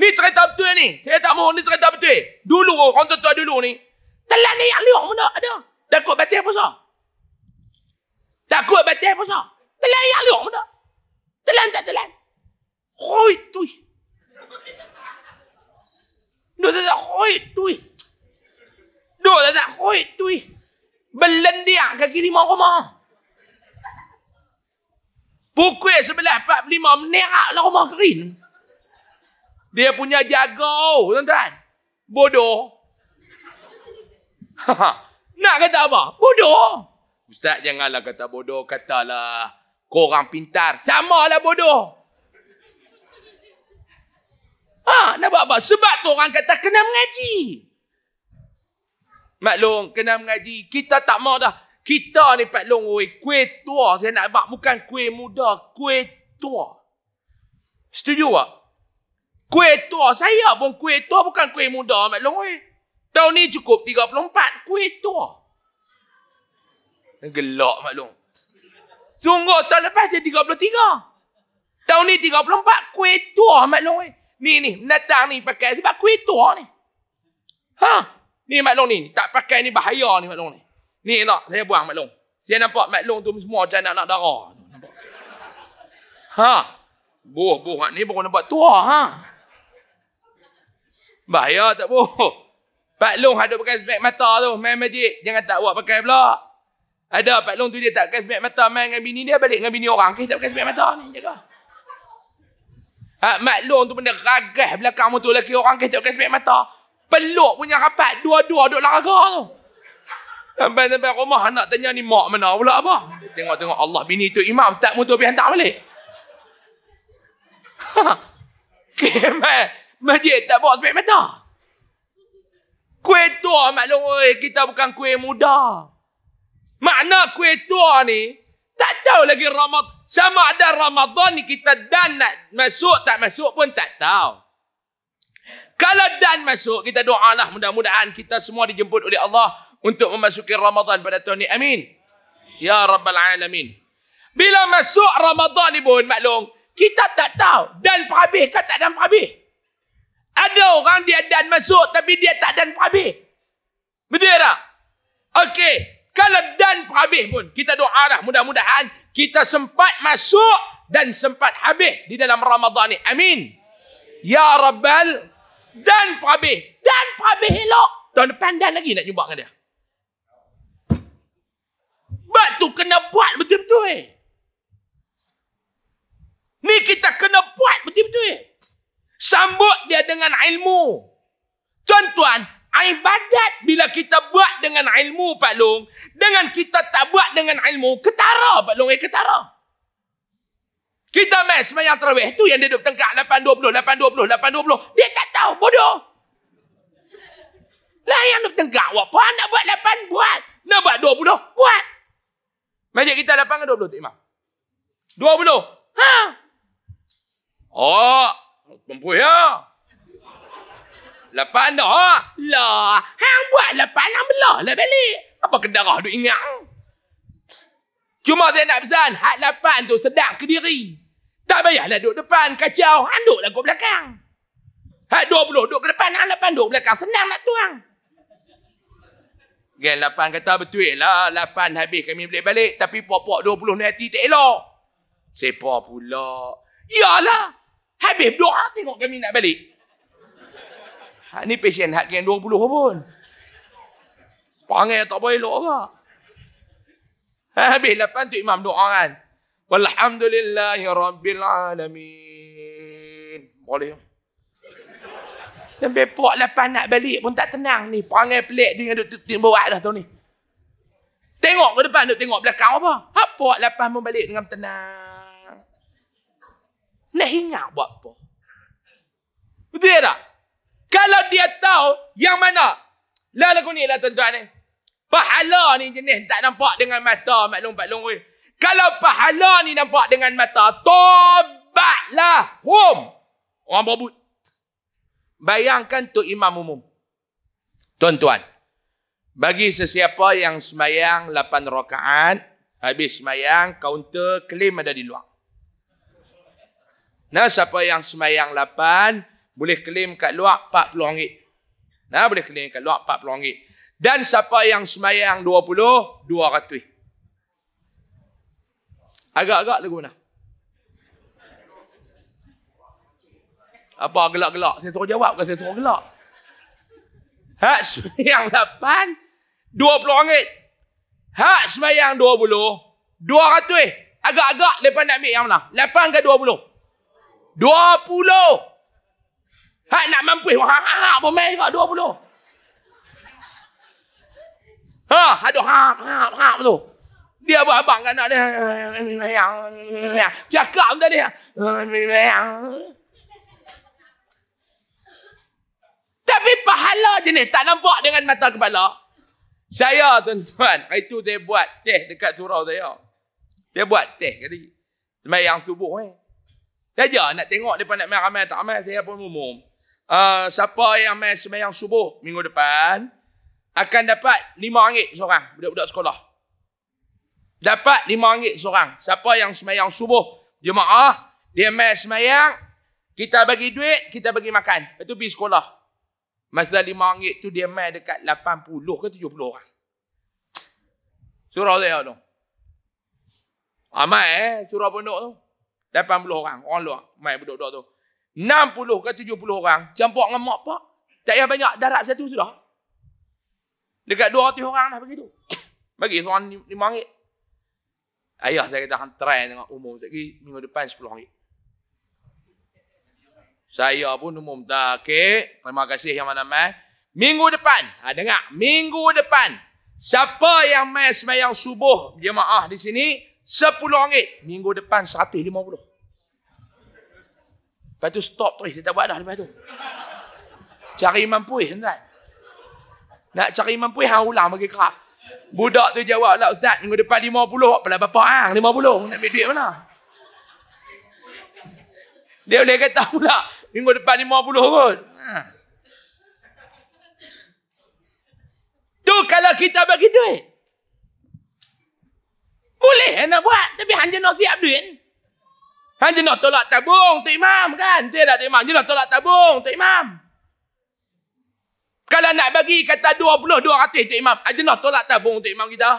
Ni cerita betul ni. Saya tak mahu ni cerita betul. Dulu orang tua dulu ni. Telan yang liuk mana ada. Takut batin apa sah? Takut batin apa sah? Telan ayat liuk mana? Telan tak telan? Hoi tui. Duh tak tak khoi tui. Duh tak tak khoi tui. Belendiak kaki lima rumah. Pukul sebelah 45 menerak lah rumah kering. Dia punya jaga oh, tuan-tuan. Bodoh. [LAUGHS] Nak kata apa? Bodoh. Ustaz janganlah kata bodoh. Katalah korang pintar. Sama lah bodoh. Ha, nak buat apa? Sebab tu orang kata kena mengaji. Maklum, kena mengaji. Kita tak mahu dah. Kita ni Pak Long oi, kuih tua saya nak bab bukan kuih muda, kuih tua. Setuju tak? Kuih tua saya pun kuih tua bukan kuih muda Pak Long oi. Tahun ni cukup 34 kuih tua. Gelak Pak Long. Sungguh tahun lepas dia 33. Tahun ni 34 kuih tua Pak Long oi. Ni ni, menatang ni pakai sebab kuih tua ni. Ha? Ni Pak Long ni, tak pakai ni bahaya ni Pak Long ni. Ni tak, saya buang maklong. Saya nampak maklong tu semua macam nak nak darah. Nampak. Ha. Buh, buh ni baru nampak tua ha. Bahaya tak buh. Pak Long ada pakai smek mata tu, main majik. Jangan tak buat pakai pula. Ada Pak Long tu dia tak pakai smek mata, main dengan bini dia, balik dengan bini orang. Kisah tak pakai smek mata ni, jaga. Ha, Mak Long tu benda ragah belakang motor lelaki orang. Kisah tak pakai smek mata. Peluk punya rapat, dua-dua duduk laraga tu. Sampai-sampai rumah anak tanya ni mak mana pula apa? Tengok-tengok Allah bini tu imam tak mutu pergi hantar balik. [LAUGHS] Kemal masjid tak bawa sepik mata. Kuih tua maklum oi, kita bukan kuih muda. Makna kuih tua ni tak tahu lagi Ramad sama ada Ramadan ni kita dan nak masuk tak masuk pun tak tahu. Kalau dan masuk kita doalah mudah-mudahan kita semua dijemput oleh Allah untuk memasuki Ramadan pada tahun ini, Amin. Ya Rabbal Alamin. Bila masuk Ramadan ni pun, maklum, kita tak tahu. Dan perhabis ke tak dan perhabis? Ada orang dia dan masuk tapi dia tak dan perhabis. Betul tak? Okey. Kalau dan perhabis pun, kita doa lah. Mudah-mudahan kita sempat masuk dan sempat habis di dalam Ramadan ni. Amin. Ya Rabbal dan perhabis. Dan perhabis elok. Tahun depan dan lagi nak jumpa dengan dia. Sebab tu kena buat betul-betul. Eh. Ni kita kena buat betul-betul. Eh. Sambut dia dengan ilmu. Tuan-tuan, ibadat bila kita buat dengan ilmu Pak Long, dengan kita tak buat dengan ilmu, ketara Pak Long, eh ketara. Kita main semayang terawih tu yang dia duduk tengkak 8.20, 8.20, 8.20. Dia tak tahu, bodoh. Lah yang duduk tengkak, apa nak buat 8, buat. Nak buat 20, buat. Majlis kita 8 ke 20 tu imam? 20. Ha? Oh, mampu Ya. Lapan dah. Ha? Lah. Hang buat lapan enam belah lah balik. Apa kedarah duk ingat? Cuma saya nak pesan. Hak lapan tu sedap ke diri. Tak payahlah duduk depan. Kacau. Hang duduklah kau belakang. Hak dua puluh duduk ke depan. Hak lapan duduk belakang. Senang nak tuang. Gang lapan kata betul lah. Lapan habis kami boleh balik. Tapi pok-pok puluh nanti tak elok. Sepa pula. Yalah. Habis doa tengok kami nak balik. Ha, ni pesen hak dua puluh pun. pangai tak boleh elok ke? Ha, habis lapan tu imam doa kan. Walhamdulillahi Rabbil Boleh. Sampai puak lah panak balik pun tak tenang ni. Perangai pelik tu yang duk buat dah tu ni. Tengok ke depan duk tengok belakang apa. Hak puak lepas mau balik dengan tenang. Nak hingat buat apa? Betul ya tak? Kalau dia tahu yang mana. Lah lagu ni lah tuan-tuan ni. Pahala ni jenis tak nampak dengan mata maklum-maklum. Kalau pahala ni nampak dengan mata, tobatlah. Wom. Orang berbut. Bayangkan tu imam umum. Tuan-tuan, bagi sesiapa yang semayang 8 rokaat habis semayang, kaunter klaim ada di luar. Nah, siapa yang semayang 8, boleh klaim kat luar 40 ringgit. Nah, boleh klaim kat luar 40 ringgit. Dan siapa yang semayang 20, 200. Agak-agak lagu mana? -agak Apa gelak-gelak? Saya suruh jawab ke saya suruh gelak? Hak sembahyang 8 20 ringgit. Hak sembahyang 20 200. Agak-agak depa nak ambil yang mana? 8 ke dua puluh. Hak nak mampus ha ha ha pemain juga 20. Ha, aduh ha ha ha tu. Dia buat abang kan nak dia ha, ha, ha, cakap tadi. Tapi pahala je Tak nampak dengan mata kepala. Saya tuan-tuan. Itu dia buat teh dekat surau saya. Dia buat teh semai yang subuh eh. Dia je nak tengok dia nak main ramai tak ramai. Saya pun umum. Uh, siapa yang main yang subuh minggu depan. Akan dapat lima ringgit seorang. Budak-budak sekolah. Dapat lima ringgit seorang. Siapa yang semai yang subuh. Jemaah. Dia main yang Kita bagi duit, kita bagi makan. Lepas tu pergi sekolah. Masa lima ringgit tu dia main dekat 80 ke 70 orang. Surau saya tu. Amai ya ah, eh, Surau penduk tu. 80 orang, orang luar main penduk-penduk tu. 60 ke 70 orang, campur dengan mak pak. Tak payah banyak darab satu sudah. Dekat dua 200 orang dah begitu. [COUGHS] Bagi seorang lima ringgit. Ayah saya kata akan try dengan umum. Sekejap minggu depan 10 ringgit. Saya pun umum. tak. Okay, Terima kasih yang mana main. Minggu depan. Ha, dengar. Minggu depan. Siapa yang main semayang subuh jemaah di sini. Sepuluh ringgit. Minggu depan satu lima puluh. Lepas tu stop terus. Dia tak buat dah lepas tu. Cari mampu. Tuan-tuan. Nak cari mampu. Ha, ulang bagi kerak. Budak tu jawab lah Ustaz minggu depan 50 apalah bapa ah ha, 50 nak ambil duit mana? Dia boleh kata pula Minggu depan 50 kot. Ha. Tu kalau kita bagi duit. Boleh eh nak buat. Tapi hanya nak siap duit. Hanya nak tolak tabung tu imam kan. Dia imam. Hanya nak tolak tabung tu imam. Kalau nak bagi kata 20, 200 tu imam. Hanya nak tolak tabung tu imam kita.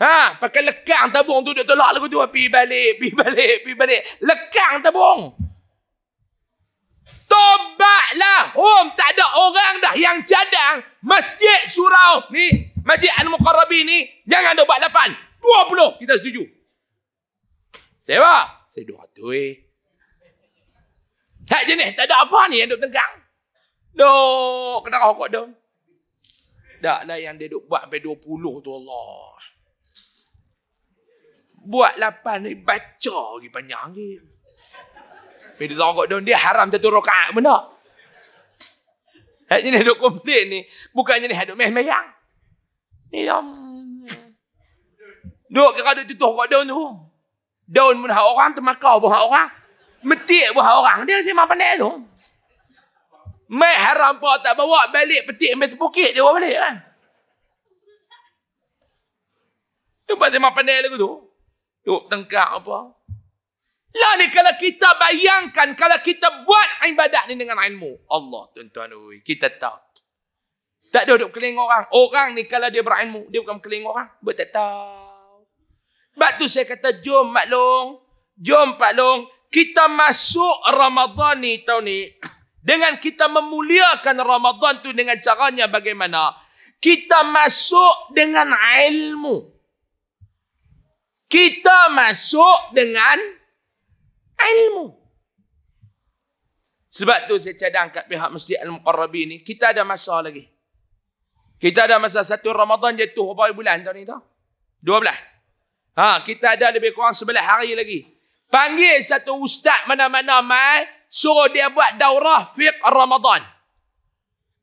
Ha, pakai lekang tabung tu duk tolak lagu tu pergi balik, pergi balik, pergi balik. Lekang tabung. Tobaklah um. Tak ada orang dah yang cadang. Masjid surau ni. Masjid Al-Muqarrabi ni. Jangan ada lapan. puluh kita setuju. Sewa. Saya dua tu eh. Tak jenis. Tak ada apa ni yang duduk tegang. Duh. Kena rokok dah. Tak lah yang dia duduk buat sampai puluh tu Allah. Buat lapan ni baca lagi panjang lagi. Bila zarok down dia haram satu rakaat benda. Hak ni duk komplain ni, bukannya ni haduk meh meyang. Ni dia. Duk kira duk tutuh kat daun tu. Daun pun hak orang, termakau pun hak orang. Metik pun hak orang. Dia sembang pandai tu. Mai haram pun tak bawa balik petik mai sepukit dia bawa balik kan. Lepas sembang pandai lagi tu. Duk tengkak apa. Lah ni kalau kita bayangkan, kalau kita buat ibadat ni dengan ilmu. Allah tuan-tuan, kita tahu. Tak ada duduk keling orang. Orang ni kalau dia berilmu, dia bukan keling orang. Buat tak tahu. Sebab tu saya kata, jom Mak Long. Jom Pak Long. Kita masuk Ramadhan ni tahun ni. [CLEARS THROAT] Dengan kita memuliakan Ramadhan tu dengan caranya bagaimana. Kita masuk dengan ilmu. Kita masuk dengan ilmu. Sebab tu saya cadang kat pihak Masjid Al-Muqarrabi ni, kita ada masa lagi. Kita ada masa satu Ramadan je tu, berapa bulan tahun ni tu? Dua belah. Ha, kita ada lebih kurang sebelah hari lagi. Panggil satu ustaz mana-mana mai, suruh dia buat daurah fiq Ramadan.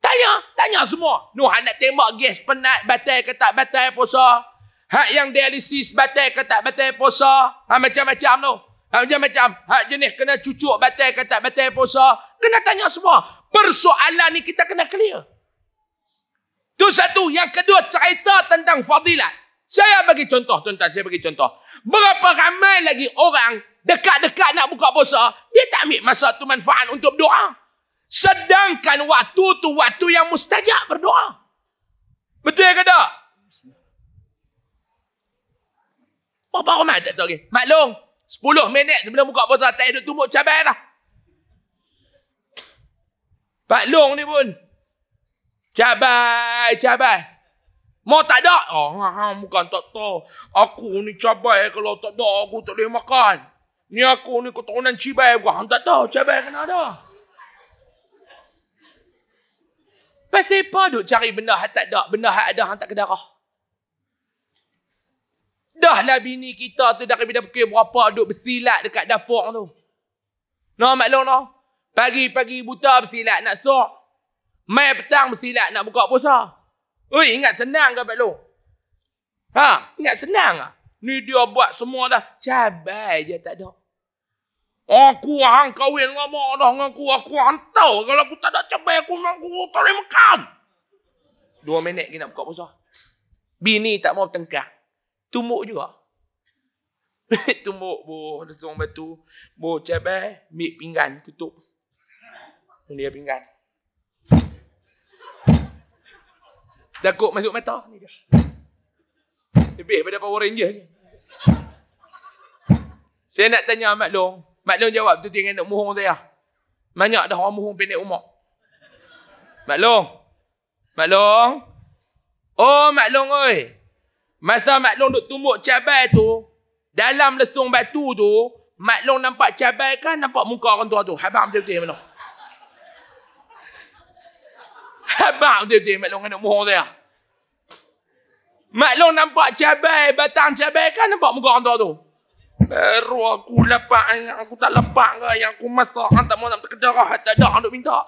Tanya, tanya semua. Nuh nak tembak gas penat, batal ke tak batal puasa? Hak yang dialisis batal ke tak batal puasa? Ha, macam-macam tu. No. Ha, macam macam ha, jenis kena cucuk batal kata batal puasa. Kena tanya semua. Persoalan ni kita kena clear. Tu satu. Yang kedua cerita tentang fadilat. Saya bagi contoh tuan-tuan. Saya bagi contoh. Berapa ramai lagi orang dekat-dekat nak buka puasa. Dia tak ambil masa tu manfaat untuk doa. Sedangkan waktu tu waktu yang mustajab berdoa. Betul ke tak? Berapa ramai tak tahu lagi? Maklum. Maklum. Sepuluh, minit sebelum buka puasa tak hidup tumbuk cabai dah. Pak Long ni pun. Cabai, cabai. Mau tak ada? Oh, ha, bukan tak tahu. Aku ni cabai kalau tak ada aku tak boleh makan. Ni aku ni keturunan cibai aku. Ha, tak tahu cabai kena ada. Pasal apa duk cari benda yang tak ada? Benda yang ada yang tak kedarah. Dahlah bini kita tu dah kami dah berapa duk bersilat dekat dapur tu. No maklum no. Pagi-pagi buta bersilat nak sok. Mai petang bersilat nak buka puasa. Oi, ingat senang ke maklum? Ha, ingat senang ah. Ni dia buat semua dah cabai je tak ada. Aku hang kahwin lama dah dengan aku. Aku hantar kalau aku tak ada cabai aku memang aku tak boleh makan. Dua minit lagi nak buka puasa. Bini tak mau bertengkar tumbuk juga. [LAUGHS] tumbuk buah lezong batu, buah cabai, mik pinggan, tutup. Dia pinggan. Takut masuk mata. Ni dia. Lebih pada Power Ranger ni. Saya nak tanya Mak Long. Mak Long jawab tu tinggal nak muhung saya. Banyak dah orang muhung pendek umat. Mak Long. Mak Long. Oh Mak Long oi. Masa Mak Long duk tumbuk cabai tu, dalam lesung batu tu, Mak Long nampak cabai kan, nampak muka orang tua tu. Habang betul-betul, Mak Long. Habang betul-betul, Mak Long nak mohon saya. Mak Long nampak cabai, batang cabai kan, nampak muka orang tua tu. Baru aku yang aku tak lapar ke, yang aku masak, aku tak mahu nak terkedarah, tak ada orang duk minta.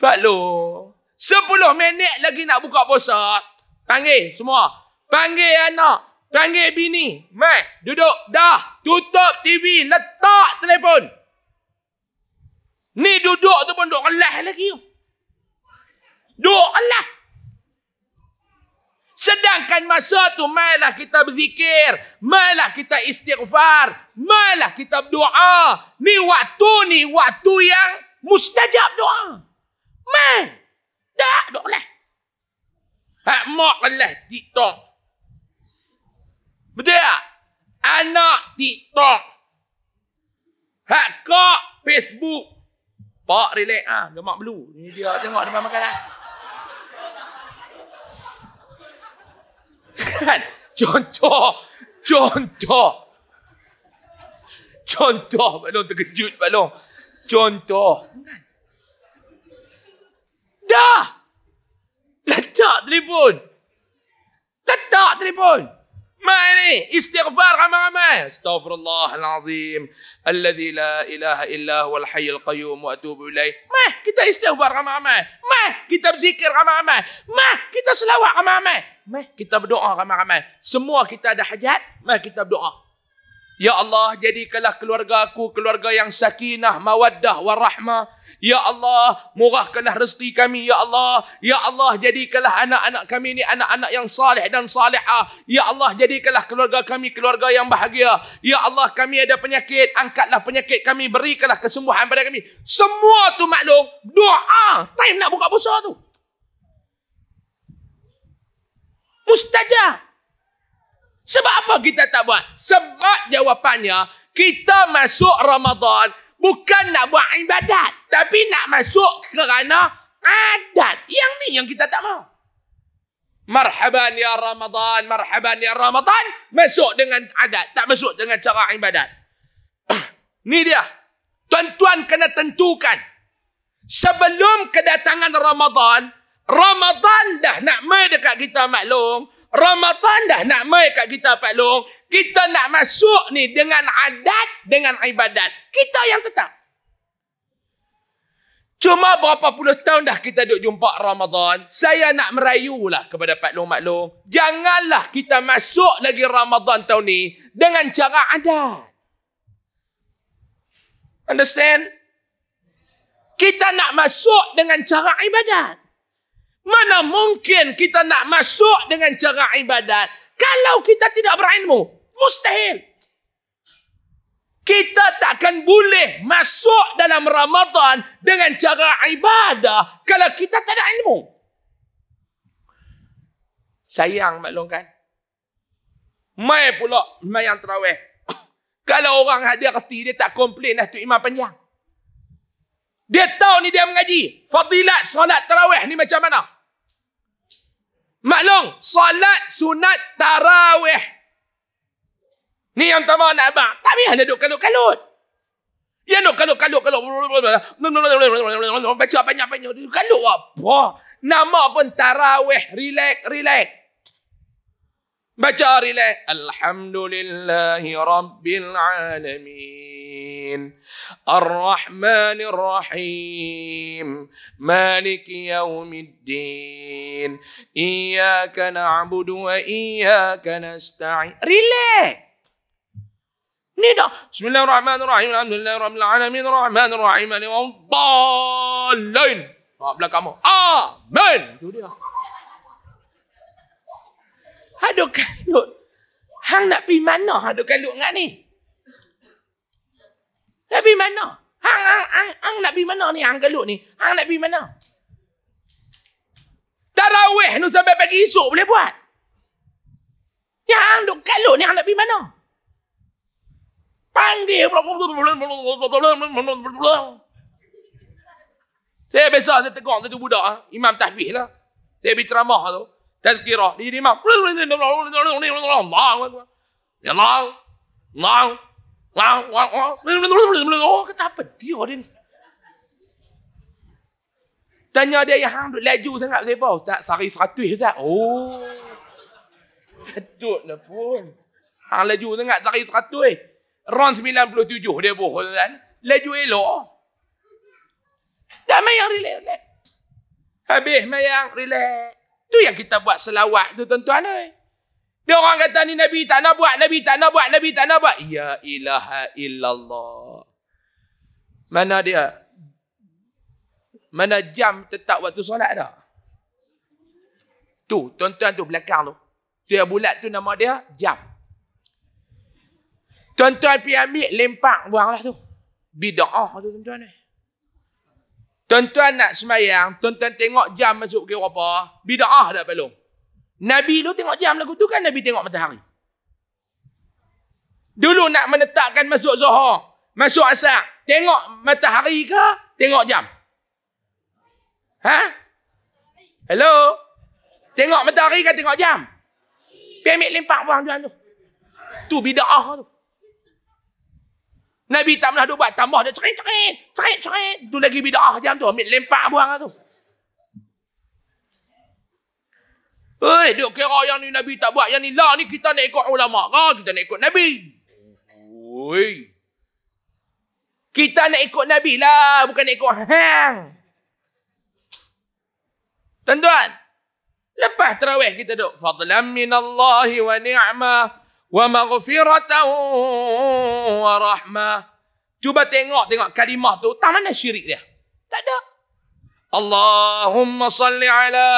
Pak Long, Sepuluh minit lagi nak buka puasa. Panggil semua. Panggil anak. Panggil bini. Mac, duduk. Dah. Tutup TV. Letak telefon. Ni duduk tu pun duduk kelah lagi. Duduk kelah. Sedangkan masa tu malah kita berzikir, malah kita istighfar, malah kita berdoa. Ni waktu ni waktu yang mustajab doa. Malah. Dah, duk leh. Hak mak leh TikTok. Betul tak? Anak TikTok. Hak kak Facebook. Pak relax ah, ha, gemak belu. Ni dia tengok dia makan dah. [LAUGHS] Kan? Contoh. Contoh. Contoh, Pak Long terkejut, Pak Long. Contoh. Dah! Letak telefon. Letak telefon. Mak ini istighfar ramai-ramai. Astaghfirullahalazim. Alladhi la ilaha illa huwal hayyul qayyum wa atubu ilaih. Mak kita istighfar ramai-ramai. Mak kita berzikir ramai-ramai. Mak kita selawat ramai-ramai. Mak kita berdoa ramai-ramai. Semua kita ada hajat, mak kita berdoa. Ya Allah, jadikanlah keluarga aku keluarga yang sakinah, mawaddah, warahmah. Ya Allah, murahkanlah rezeki kami. Ya Allah, Ya Allah, jadikanlah anak-anak kami ini anak-anak yang salih dan salihah. Ya Allah, jadikanlah keluarga kami keluarga yang bahagia. Ya Allah, kami ada penyakit. Angkatlah penyakit kami. Berikanlah kesembuhan pada kami. Semua tu maklum. Doa. Time nak buka puasa tu. Mustajab. Sebab apa kita tak buat? Sebab jawapannya, kita masuk Ramadan bukan nak buat ibadat. Tapi nak masuk kerana adat. Yang ni yang kita tak mau. Marhaban ya Ramadan, marhaban ya Ramadan. Masuk dengan adat, tak masuk dengan cara ibadat. [CLEARS THROAT] ni dia. Tuan-tuan kena tentukan. Sebelum kedatangan Ramadan, Ramadan dah nak mai dekat kita maklum. Ramadan dah nak mai dekat kita maklum. Kita nak masuk ni dengan adat, dengan ibadat. Kita yang tetap. Cuma berapa puluh tahun dah kita duduk jumpa Ramadan. Saya nak merayu lah kepada Pak Long Maklong. Janganlah kita masuk lagi Ramadan tahun ni dengan cara adat. Understand? Kita nak masuk dengan cara ibadat. Mana mungkin kita nak masuk dengan cara ibadat kalau kita tidak berilmu? Mustahil. Kita takkan boleh masuk dalam Ramadan dengan cara ibadah kalau kita tak ada ilmu. Sayang maklum kan? Mai pula mai yang terawih. [COUGHS] kalau orang hadir reti dia tak komplain lah tu imam panjang. Dia tahu ni dia mengaji. Fadilat solat tarawih ni macam mana? Maklum, solat sunat tarawih. Ni yang tambah nak abang. Tak biar dia duduk kalut-kalut. Dia duduk kalut-kalut-kalut. Baca banyak-banyak. Kalut apa? Nama pun tarawih. Relax, relax. Baca relax. Alhamdulillahi Rabbil Alamin. الرحمن الرحمن الرحيم مالك يوم الدين إياك نعبد وإياك نستعين ريلاك نداء بسم الله الرحمن الرحيم الحمد لله رب العالمين الرحمن الرحيم الضالين Mak belah kamu. Amin. Itu dia. Haduk kalut. Hang nak pergi mana haduk kalut ngak ni? Nak pergi mana? Hang, hang, hang, hang nak pergi mana ni? Hang geluk ni. Hang nak pergi mana? Tarawih ni sampai pagi esok boleh buat. Ya, hang duk geluk ni hang nak pergi mana? Panggil. Saya besar, saya tegak satu budak. Ah. Imam Tahfih lah. Saya pergi ceramah tu. Tazkirah. Dia jadi imam. Ya Allah. Ya Allah. Oh, Kata apa dia dia ni? Tanya dia yang hang duduk laju sangat saya bau. Ustaz, sehari seratus Ustaz. Oh. Betul lah pun. Hang laju sangat sehari seratus eh. Ron sembilan puluh tujuh dia bohong kan. Laju elok. Dah mayang relax. relax. Habis mayang relax. Tu yang kita buat selawat tu tuan-tuan eh. Dia orang kata ni Nabi tak nak buat, Nabi tak nak buat, Nabi tak nak buat. Ya ilaha illallah. Mana dia? Mana jam tetap waktu solat dah? Tu, tuan-tuan tu belakang tu. Dia bulat tu nama dia jam. Tuan-tuan pergi ambil lempak buanglah tu. Bida'ah tu tuan-tuan ni. Tuan-tuan nak semayang, tuan-tuan tengok jam masuk ke apa, bida'ah tak belum. Nabi dulu tengok jam lagu tu kan Nabi tengok matahari. Dulu nak menetapkan masuk zohor, masuk asar, tengok matahari ke tengok jam? Ha? Hello? Tengok matahari ke tengok jam? Pemik lempak buang jam tu. Tu bida'ah tu. Nabi tak pernah duk tambah dia cerit-cerit, cerit-cerit. Tu lagi bida'ah jam tu, ambil lempak buang tu. Hei, dia kira yang ni Nabi tak buat. Yang ni lah ni kita nak ikut ulama. Ha, kita nak ikut Nabi. Hei. Kita nak ikut Nabi lah. Bukan nak ikut hang. Tuan-tuan. Lepas terawih kita duduk. Fadlam minallahi wa ni'mah. Wa maghfiratahu wa rahma. Cuba tengok, tengok kalimah tu. Tak mana syirik dia? Tak ada. Allahumma salli ala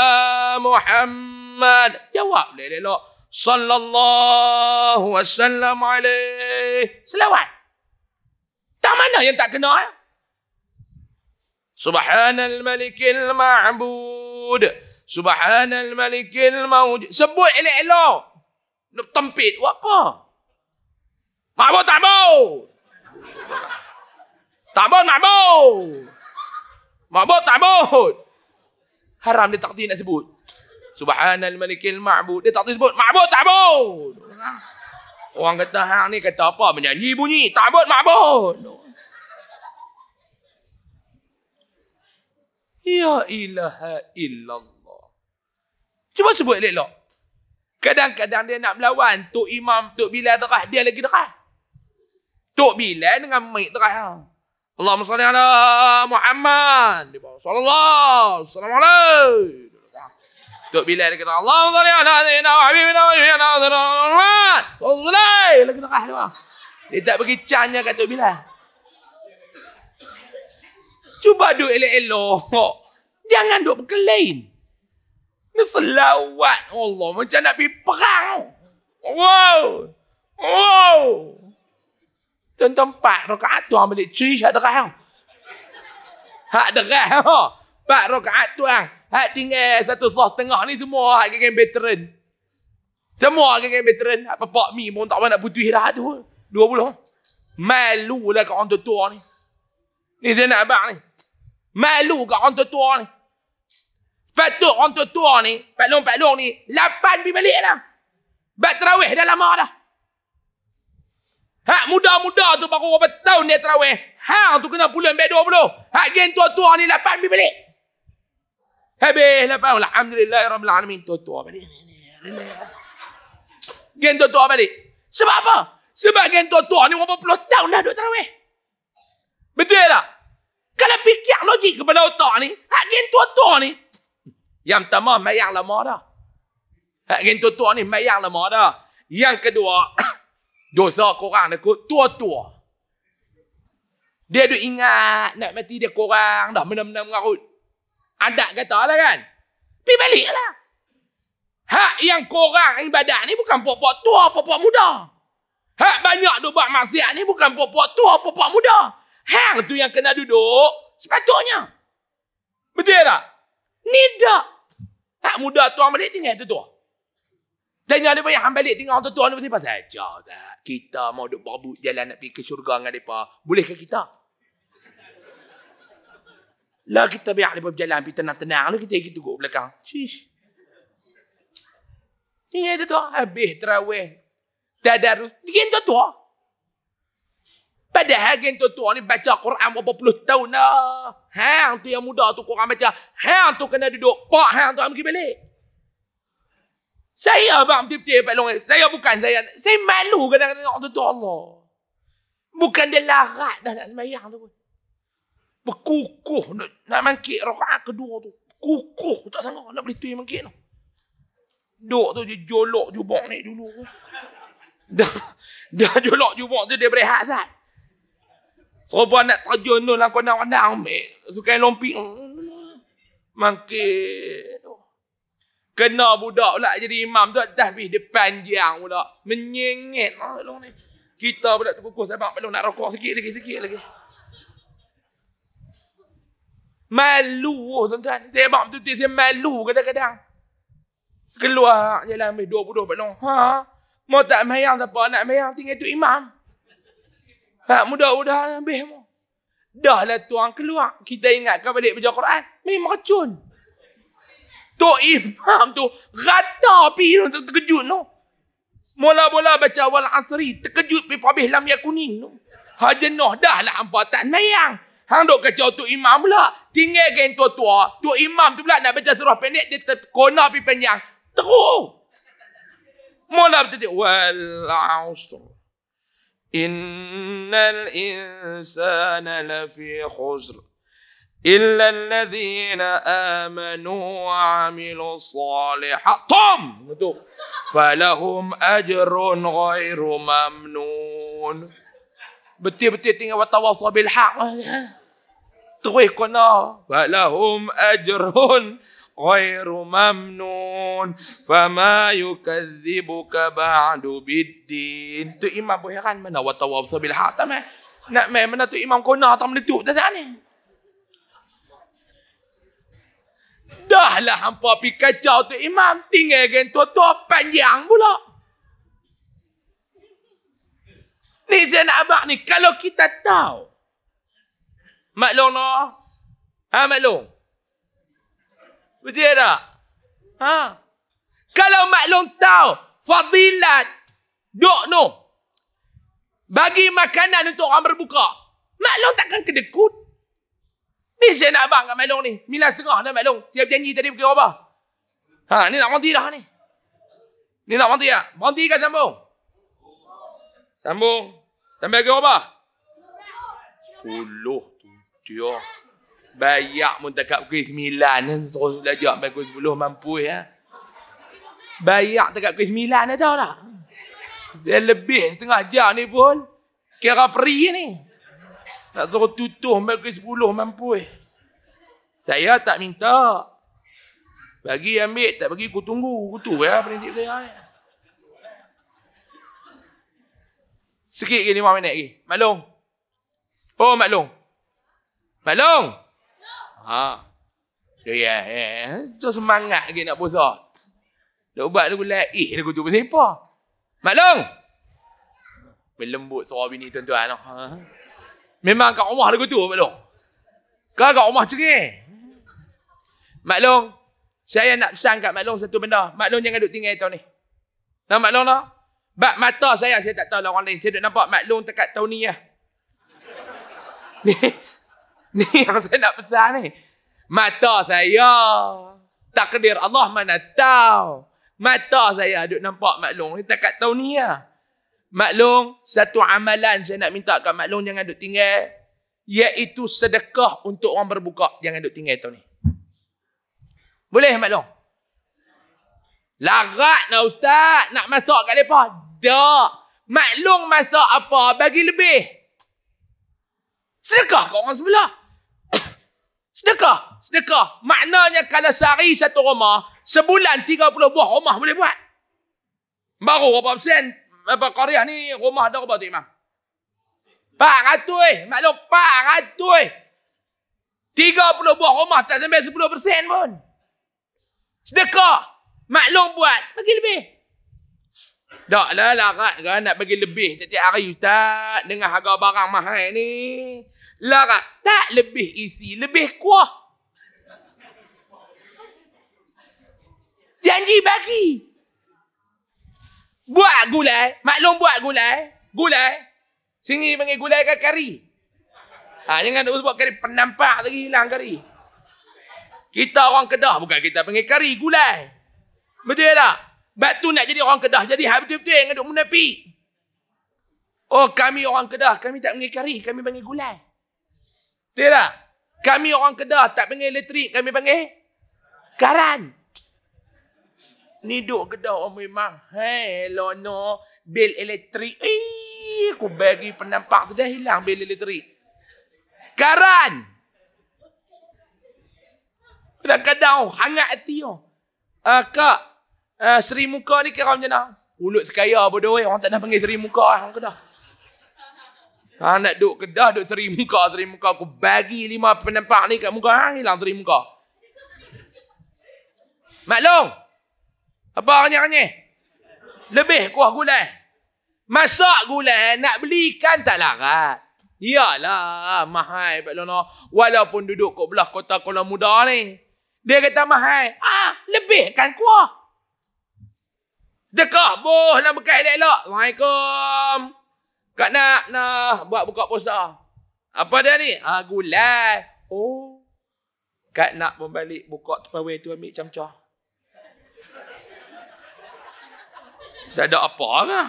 Muhammad. Muhammad. Jawab dia elok. Sallallahu wasallam alaihi. Selawat. Tak mana yang tak kena eh? Subhanal malikil Ma'bud. Subhanal Malik al Mawjud. Sebut elok-elok. Nak tempit buat apa? Ma'bud tak mau. Tak mau ma'bud. Ma'bud tak mau. Haram dia tak nak sebut. Subhanal malikil ma'bud. Dia tak sebut ma'bud ta'bud. Orang kata hang ni kata apa menyanyi bunyi ta'bud ma'bud. Ya ilaha illallah. Cuba sebut elok-elok. Kadang-kadang dia nak melawan Tok Imam, Tok bila terah, dia lagi terah. Tok bila dengan mic terah. Ha. Allahumma salli ala Muhammad. Dia bawa, salallahu alaihi. Tok Bilal dia kata Allahu salli ala sayyidina wa habibina wa yuhyina wa sallallahu alaihi wa kena kahlua. Dia tak bagi chance kat Tok Bilal. Cuba duk elok-elok. Jangan duk berkelain. Ni selawat Allah macam nak pergi perang. Wow. Wow. Tuan-tuan empat rakaat tuan balik cuci syak derah. Hak derah. Ha. Empat rokaat tu lah. Hak tinggal satu sos tengah ni semua hak geng veteran. Semua geng-geng veteran. Apa pak mi pun tak nak putih dah tu. Dua puluh. Malu lah kat orang tua ni. Ni saya nak abang ni. Malu kat orang tua ni. Fatuh orang tua ni. Pak Long, Pak Long ni. Lapan pergi balik lah. Bak terawih dah lama dah. Hak muda-muda tu baru berapa tahun dia terawih. Hang tu kena pulang bak dua puluh. Hak geng tua-tua ni lapan pergi balik. Habis lah Pak. Alhamdulillah. Ya Rabbil Alamin. tua tu balik. Gen tua tu balik. Sebab apa? Sebab gen tu. tua ni berapa puluh tahun dah duduk terawih. Betul tak? Kalau fikir logik kepada otak ni. Hak gen tua-tua ni. Yang pertama mayang lama dah. Hak gen tua-tua ni mayang lama dah. Yang kedua. [COUGHS] dosa korang dah kot. Tua-tua. Dia duk ingat nak mati dia korang dah menang-menang mengarut. Adat kata lah kan. Pergi balik lah. Hak yang korang ibadat ni bukan puak-puak tua, puak-puak muda. Hak banyak duk buat maksiat ni bukan puak-puak tua, puak-puak muda. Hang tu yang kena duduk sepatutnya. Betul tak? Ni tak. Hak muda tuan balik tinggal tu tua. Tanya dia banyak hang balik tinggal tu tuan ni pasal ajar Kita mau duduk berbut jalan nak pergi ke syurga dengan depa. Bolehkah kita? Lah kita biar dia berjalan pergi tenang-tenang lah kita gitu duduk belakang. Cish. Ini ada tu habis terawih. Tadarus. Dia tu tu. Padahal gen tu ni baca Quran berapa puluh tahun dah. Hang tu yang muda tu kau Quran baca. Hang tu kena duduk. Pak hang tu nak pergi balik. Saya abang tip-tip Pak Long. Eh. Saya bukan saya. Saya malu kadang-kadang tu tu Allah. Bukan dia larat dah nak semayang tu pun berkukuh nak, nak mangkit rakaat kedua tu. Kukuh tak sanggup nak beli tu yang mangkit tu. Duk tu je jolok jubok ni dulu. Dah, dah jolok jubok tu dia berehat tak? Serupa nak terjun tu lah kau nak ambil. Sukai lompik. Mangkit. Kena budak pula jadi imam tu. Dah habis dia panjang pula. Menyengit. Ah, Kita pula terkukuh sebab belum nak rokok sikit lagi. Sikit lagi. Malu oh, tuan-tuan. Tebak tu dia malu kadang-kadang. Keluar jalan ambil dua puluh pak Ha? Mau tak mayang siapa nak mayang tinggal tu imam. Ha, mudah-mudah ambil mu. Dah lah tuan keluar. Kita ingatkan balik baca Quran. Memang racun. Tok imam tu rata pi tu no, terkejut no. Mula-mula baca wal asri terkejut pi habis lam yakunin no. Hajenoh dah lah hampa tak mayang. Hang duk kacau tu imam pula. Tinggal kain tua-tua. Tu imam tu pula nak baca surah pendek. Dia terkona pergi panjang. Teruk. Mula bertitik. Wal usul. Innal insana lafi khusr. إلا الذين آمنوا وعملوا الصالحات طم فلهم أجر غير ممنون betul-betul tinggal watawasaw bil haq. Terus kena Balahum ajrun ghairu mamnun fama yukadzibuka ba'du biddin. Tu imam boleh kan mana watawasaw bil haq tamat. Nak main mana tu imam kona tak menutup dah ni. Dah lah hampa pergi kacau tu imam. Tinggal dengan tu-tu panjang pula. Ni saya nak abak ni. Kalau kita tahu. Maklum no. Ha maklum. Betul tak? Ha. Kalau maklum tahu. Fadilat. Dok no. Bagi makanan untuk orang berbuka. Maklum takkan kedekut. Ni saya nak abang kat Maklong ni. Mila serah dah Maklong. Siap janji tadi pergi apa? Ha, ni nak mandi dah ni. Ni nak mandi ya? Mandi kan sambung? Sambung. tambah ke apa? Puluh tujuh. Bayak pun tak kakak pukul sembilan. Eh. Terus belajar sampai pukul sepuluh mampu ya. Bayak tak kakak pukul sembilan dah eh, tahu tak? Dia lebih setengah jam ni pun. Kira peri ni. Nak suruh tutuh sampai pukul sepuluh mampu eh. Saya tak minta. Bagi ambil, tak bagi aku tunggu. Aku tu ya prinsip saya. Ya. Sikit lagi lima minit lagi. Maklong. Oh, Maklong. Maklong. Ha. Ya, ya. ya. Tu semangat lagi nak puasa. Dah ubat dulu lah. Eh, dah kutu pasal apa? Maklong. Melembut suara bini tuan-tuan. Ha. Memang kat rumah dah kutu, Maklong. Kau kat rumah cengih. Maklong. Saya nak pesan kat Maklong satu benda. Maklong jangan duduk tinggal tau ni. Nak Maklong tak? Lah. Bak mata saya, saya tak tahu lah orang lain. Saya duduk nampak maklum dekat Tony lah. [LAUGHS] ni, ni yang saya nak pesan ni. Mata saya. Takdir Allah mana tahu. Mata saya duduk nampak maklum. Saya tahun Tony lah. Maklum, satu amalan saya nak minta kat maklum jangan duduk tinggal. Iaitu sedekah untuk orang berbuka. Jangan duduk tinggal Tony. Boleh maklum? Larat nak ustaz. Nak masuk kat mereka. Tak. Maklong masuk apa bagi lebih. Sedekah kat orang sebelah. [COUGHS] sedekah. Sedekah. Maknanya kalau sehari satu rumah, sebulan 30 buah rumah boleh buat. Baru berapa persen? Apa karya ni rumah ada berapa tu imam? 400 eh. Maklong 400 eh. 30 buah rumah tak sampai 10 persen pun. Sedekah. Maklum buat. Bagi lebih. Tak lah larat kan nak bagi lebih setiap hari ustaz. Dengan harga barang mahal ni. Larat. Tak lebih isi. Lebih kuah. Janji bagi. Buat gulai. Maklum buat gulai. Gulai. Sini panggil gulai kan kari. Ha, jangan terus buat kari penampak lagi hilang kari. Kita orang kedah bukan kita panggil kari. Gulai. Betul tak? Sebab tu nak jadi orang Kedah. Jadi hal betul-betul yang duduk menepi. Oh kami orang Kedah. Kami tak panggil kari. Kami panggil gulai. Betul tak? Kami orang Kedah tak panggil elektrik. Kami panggil karan. Ni duk Kedah orang memang. Hei lo Bil elektrik. Eh, aku bagi penampak tu dah hilang bil elektrik. Karan. Kadang-kadang oh, hangat hati. Oh. Uh, kak, Uh, seri muka ni kira macam mana? Mulut sekaya bodoh eh. Orang tak nak panggil seri muka lah. Orang kedah. Ha, nak duduk kedah, duduk seri muka, seri muka. Aku bagi lima penampak ni kat muka. Ha, hilang seri muka. Maklum? Apa orangnya-orangnya? Lebih kuah gula. Masak gula nak beli belikan tak larat. Iyalah mahal Pak Lona. Walaupun duduk kat belah kota Kuala Muda ni. Dia kata mahal. Ah, lebih kan kuah. Dekah boh nak buka elok-elok. Assalamualaikum. Kak nak nak buat buka puasa. Apa dia ni? Ah gulai. Oh. Kak nak membalik buka tupperware tu ambil camcah. Tak ada apa lah.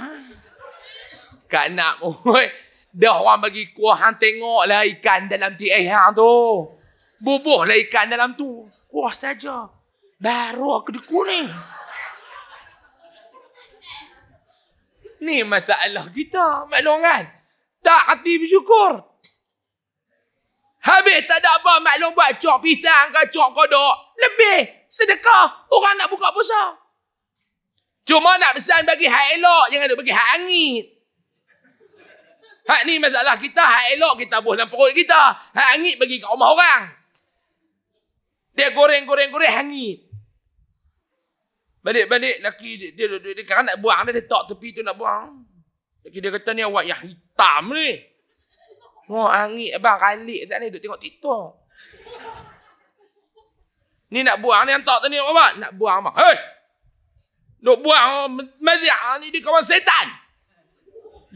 Kak nak. Oi. Dah orang bagi kuah hang tengoklah ikan dalam ti hang tu. Bubuhlah ikan dalam tu. Kuah saja. Baru aku dikuning. Ni masalah kita. Maklum kan? Tak hati bersyukur. Habis tak ada apa maklum buat cok pisang ke cok kodok. Lebih sedekah. Orang nak buka puasa. Cuma nak pesan bagi hak elok. Jangan duk bagi hak angin. Hak ni masalah kita. Hak elok kita buah dalam perut kita. Hak angin bagi kat rumah orang. Dia goreng-goreng-goreng hangit. Balik-balik laki dia dia, dia, dia, dia nak buang dia, dia tak tepi tu nak buang. Laki dia kata ni awak yang hitam ni. Wah, oh, angin abang kalik tak ni duk tengok TikTok. Ni nak buang ni yang tu ni apa? Nak buang mah. Hei. Duk buang oh, mazia ni di kawasan setan.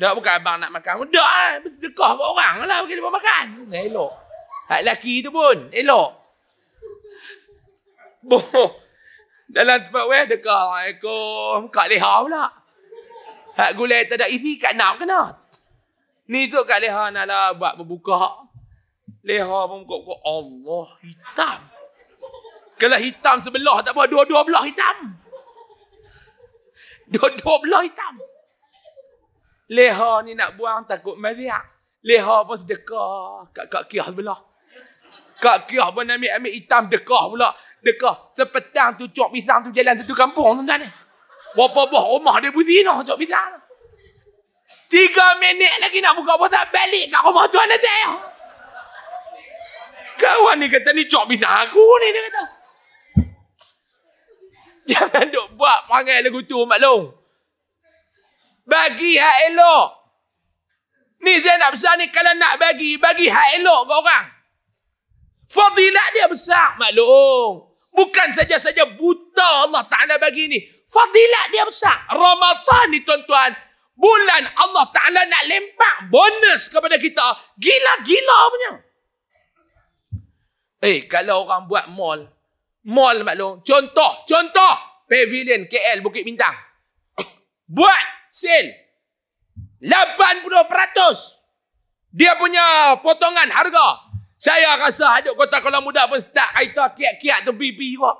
Dak bukan abang nak makan. Dak eh, bersedekah kat oranglah bagi dia makan. Elok. Hak laki tu pun elok. Boh. Dalam tempat weh dekat Assalamualaikum Kak Leha pula Hak gulai tak ada isi kat nak kena Ni tu Kak Leha nak lah buat berbuka Leha pun buka-buka Allah hitam Kalau hitam sebelah tak apa Dua-dua belah hitam Dua-dua belah hitam Leha ni nak buang takut maziak Leha pun sedekah Kat kaki sebelah Kak kia pun ambil ambil hitam dekah pula. Dekah. Sepetang tu cok pisang tu jalan satu kampung tu tuan ni. Berapa buah rumah dia buzi ni cok pisang. Tiga minit lagi nak buka puasa balik kat rumah tuan Nazir. Kawan ni kata ni cok pisang aku ni dia kata. [LAUGHS] Jangan duk buat perangai lagu tu maklum. Bagi hak elok. Ni saya nak pesan ni kalau nak bagi, bagi hak elok ke orang. Fadilat dia besar. Maklum. Bukan saja-saja buta Allah Ta'ala bagi ni. Fadilat dia besar. Ramadhan ni tuan-tuan. Bulan Allah Ta'ala nak lempak bonus kepada kita. Gila-gila punya. Eh, kalau orang buat mall. Mall maklum. Contoh, contoh. Pavilion KL Bukit Bintang. [COUGHS] buat sale. 80%. Dia punya potongan harga saya rasa hidup kota Kuala Muda pun start kaita kiat-kiat tu pipi juga.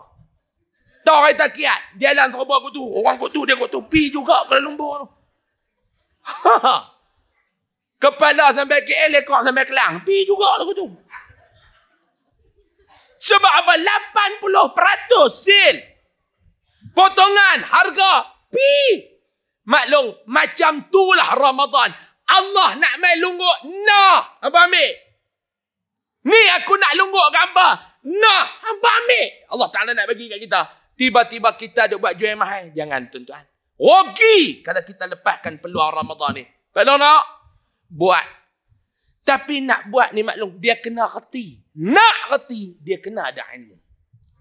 Tahu kaita kiat. Dia dalam serba aku tu. Orang aku tu, dia aku tu. Pi juga Kuala Lumpur tu. [LAUGHS] Kepala sampai ke ekor sampai Kelang. Pi juga aku lah tu. Sebab apa? 80% sil. Potongan harga. Pi. Maklum, macam tu lah Ramadan. Allah nak main lungguk. Nah, apa ambil? Ni aku nak lungguk gambar. Nah, hamba ambil. Allah Ta'ala nak bagi kat kita. Tiba-tiba kita ada buat jual mahal. Jangan tuan-tuan. Rugi kalau kita lepaskan peluang Ramadan ni. Kalau nak, buat. Tapi nak buat ni maklum, dia kena reti. Nak reti, dia kena ada ilmu.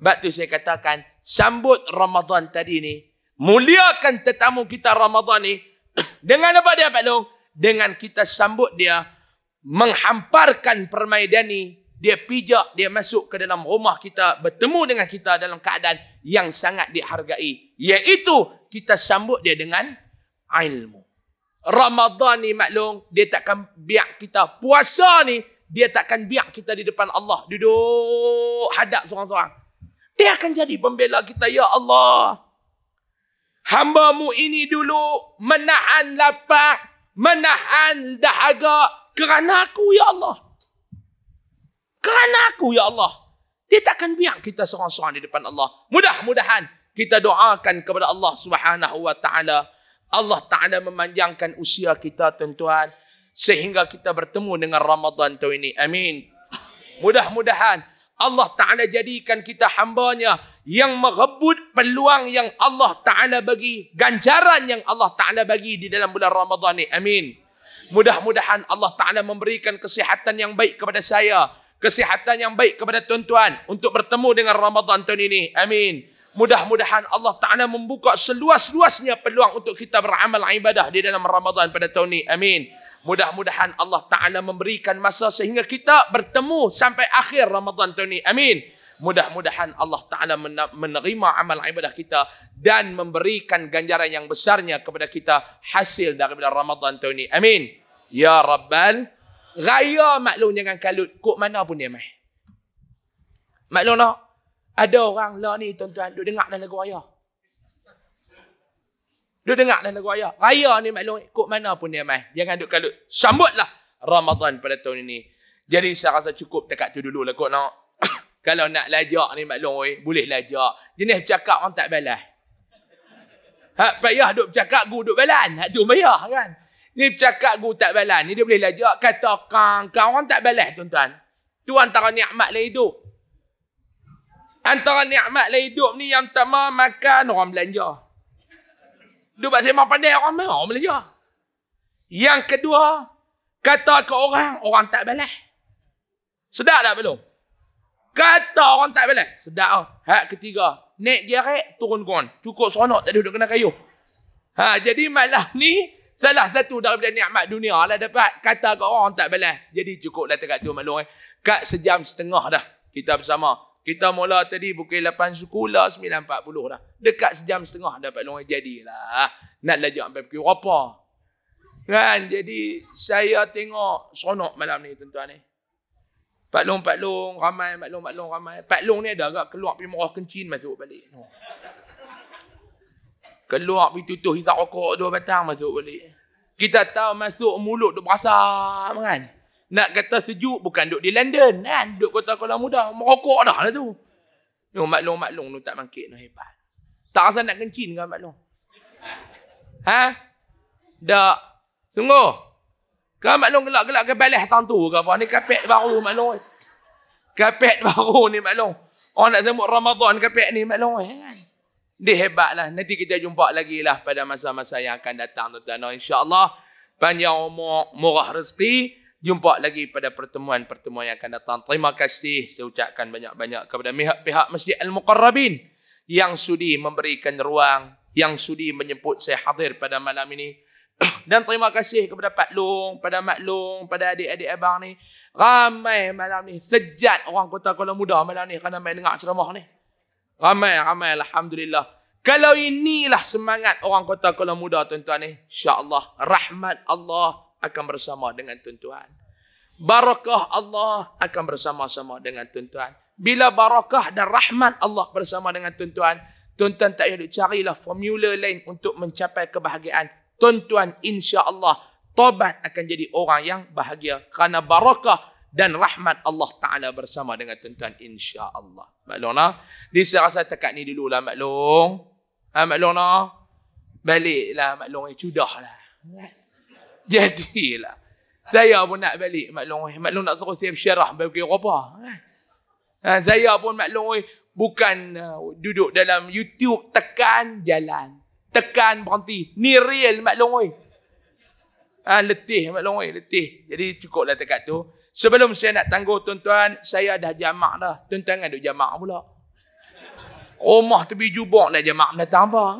Sebab tu saya katakan, sambut Ramadan tadi ni, muliakan tetamu kita Ramadan ni, [COUGHS] dengan apa dia Pak Long? Dengan kita sambut dia, menghamparkan permaidani dia pijak dia masuk ke dalam rumah kita bertemu dengan kita dalam keadaan yang sangat dihargai iaitu kita sambut dia dengan ilmu Ramadhan ni maklum dia takkan biar kita puasa ni dia takkan biar kita di depan Allah duduk hadap seorang-seorang dia akan jadi pembela kita ya Allah hambamu ini dulu menahan lapar menahan dahaga kerana aku ya Allah. Kerana aku ya Allah. Dia takkan biar kita seorang-seorang di depan Allah. Mudah-mudahan kita doakan kepada Allah Subhanahu wa Allah taala memanjangkan usia kita tuan-tuan sehingga kita bertemu dengan Ramadan tahun ini. Amin. Mudah-mudahan Allah taala jadikan kita hambanya yang merebut peluang yang Allah taala bagi, ganjaran yang Allah taala bagi di dalam bulan Ramadan ini. Amin. Mudah-mudahan Allah Ta'ala memberikan kesihatan yang baik kepada saya. Kesihatan yang baik kepada tuan-tuan untuk bertemu dengan Ramadan tahun ini. Amin. Mudah-mudahan Allah Ta'ala membuka seluas-luasnya peluang untuk kita beramal ibadah di dalam Ramadan pada tahun ini. Amin. Mudah-mudahan Allah Ta'ala memberikan masa sehingga kita bertemu sampai akhir Ramadan tahun ini. Amin. Mudah-mudahan Allah Ta'ala menerima amal ibadah kita dan memberikan ganjaran yang besarnya kepada kita hasil daripada Ramadan tahun ini. Amin. Ya Rabbal. Gaya maklum jangan kalut. Kok mana pun dia, Mah. Maklum nak? Ada orang lah ni, tuan-tuan, duk dengar dalam lagu raya. Duk dengar dalam lagu raya. Raya ni maklum, kok mana pun dia, Mah. Jangan duk kalut. Sambutlah Ramadan pada tahun ini. Jadi saya rasa cukup dekat tu dulu lah kot nak. No? Kalau nak lajak ni maklum oi, boleh lajak. Jenis bercakap orang tak balas. Hak payah duk bercakap guru duk balan. Hak tu payah kan. Ni bercakap guru tak balan. Ni dia boleh lajak kata kang kang orang tak balas tuan-tuan. Tu antara nikmat lain hidup. Antara nikmat lain hidup ni yang pertama makan orang belanja. Duk buat sembang pandai orang mai orang belanja. Yang kedua kata ke orang orang tak balas. Sedap tak belum? Kata orang tak balas. Sedap lah. Hak ketiga. Naik jarak, turun kon. Cukup seronok. Tak ada duduk kena kayu. Ha, jadi malam ni, salah satu daripada nikmat dunia lah dapat. Kata kat orang tak balas. Jadi cukup lah tegak tu maklum eh. Kat sejam setengah dah. Kita bersama. Kita mula tadi pukul 8 suku lah, 9.40 dah. Dekat sejam setengah dapat longai. Eh. Jadilah. Nak lajak sampai pukul berapa. Kan? Jadi saya tengok seronok malam ni tuan-tuan ni. Eh. Pak Long, Pak Long, ramai, Pak Long, Pak Long, ramai. Pak Long ni ada agak keluar pergi merah kencin masuk balik. Oh. Keluar pergi tutup hisap rokok dua batang masuk balik. Kita tahu masuk mulut duk berasa kan. Nak kata sejuk bukan duk di London kan. Duk kota Kuala Muda, merokok dah lah tu. Yo, Mak Long, Mak Long tu tak mangkit tu hebat. Tak rasa nak kencin kan Mak Long? Ha? Tak. Sungguh? Kan maklum gelak-gelak ke balas tang tu ke apa? Ni kapet baru maklum. Eh. Kapet baru ni maklum. Orang nak sambut Ramadan kapet ni maklum. Eh. Kan? Dia hebatlah. Nanti kita jumpa lagi lah pada masa-masa yang akan datang tuan-tuan. InsyaAllah banyak umur murah rezeki. Jumpa lagi pada pertemuan-pertemuan yang akan datang. Terima kasih saya ucapkan banyak-banyak kepada pihak-pihak Masjid Al-Muqarrabin yang sudi memberikan ruang, yang sudi menyebut saya hadir pada malam ini. Dan terima kasih kepada Pak Long, pada Mak Long, pada adik-adik abang ni. Ramai malam ni. Sejat orang kota Kuala Muda malam ni kerana main dengar ceramah ni. Ramai, ramai. Alhamdulillah. Kalau inilah semangat orang kota Kuala Muda tuan-tuan ni. InsyaAllah. Rahmat Allah akan bersama dengan tuan-tuan. Barakah Allah akan bersama-sama dengan tuan-tuan. Bila barakah dan rahmat Allah bersama dengan tuan-tuan. Tuan-tuan tak payah carilah formula lain untuk mencapai kebahagiaan tuan-tuan insya-Allah tobat akan jadi orang yang bahagia kerana barakah dan rahmat Allah Taala bersama dengan tuan-tuan insya-Allah. Maklumlah. Di saya rasa tekat ni dululah maklum. Ha maklumlah. Baliklah maklum eh sudahlah. Jadilah. Saya pun nak balik maklum eh. Maklum nak suruh saya syarah bagi apa? Eh. Ha, saya pun maklum eh, bukan uh, duduk dalam YouTube tekan jalan. Tekan berhenti. Ni real Mak Long Wei. Ha, letih Mak Long Wei, letih. Jadi cukuplah tekad tu. Sebelum saya nak tangguh tuan-tuan, saya dah jamak dah. Tuan-tuan kan duk jamak pula. Rumah tepi jubak nak jamak nak tambah.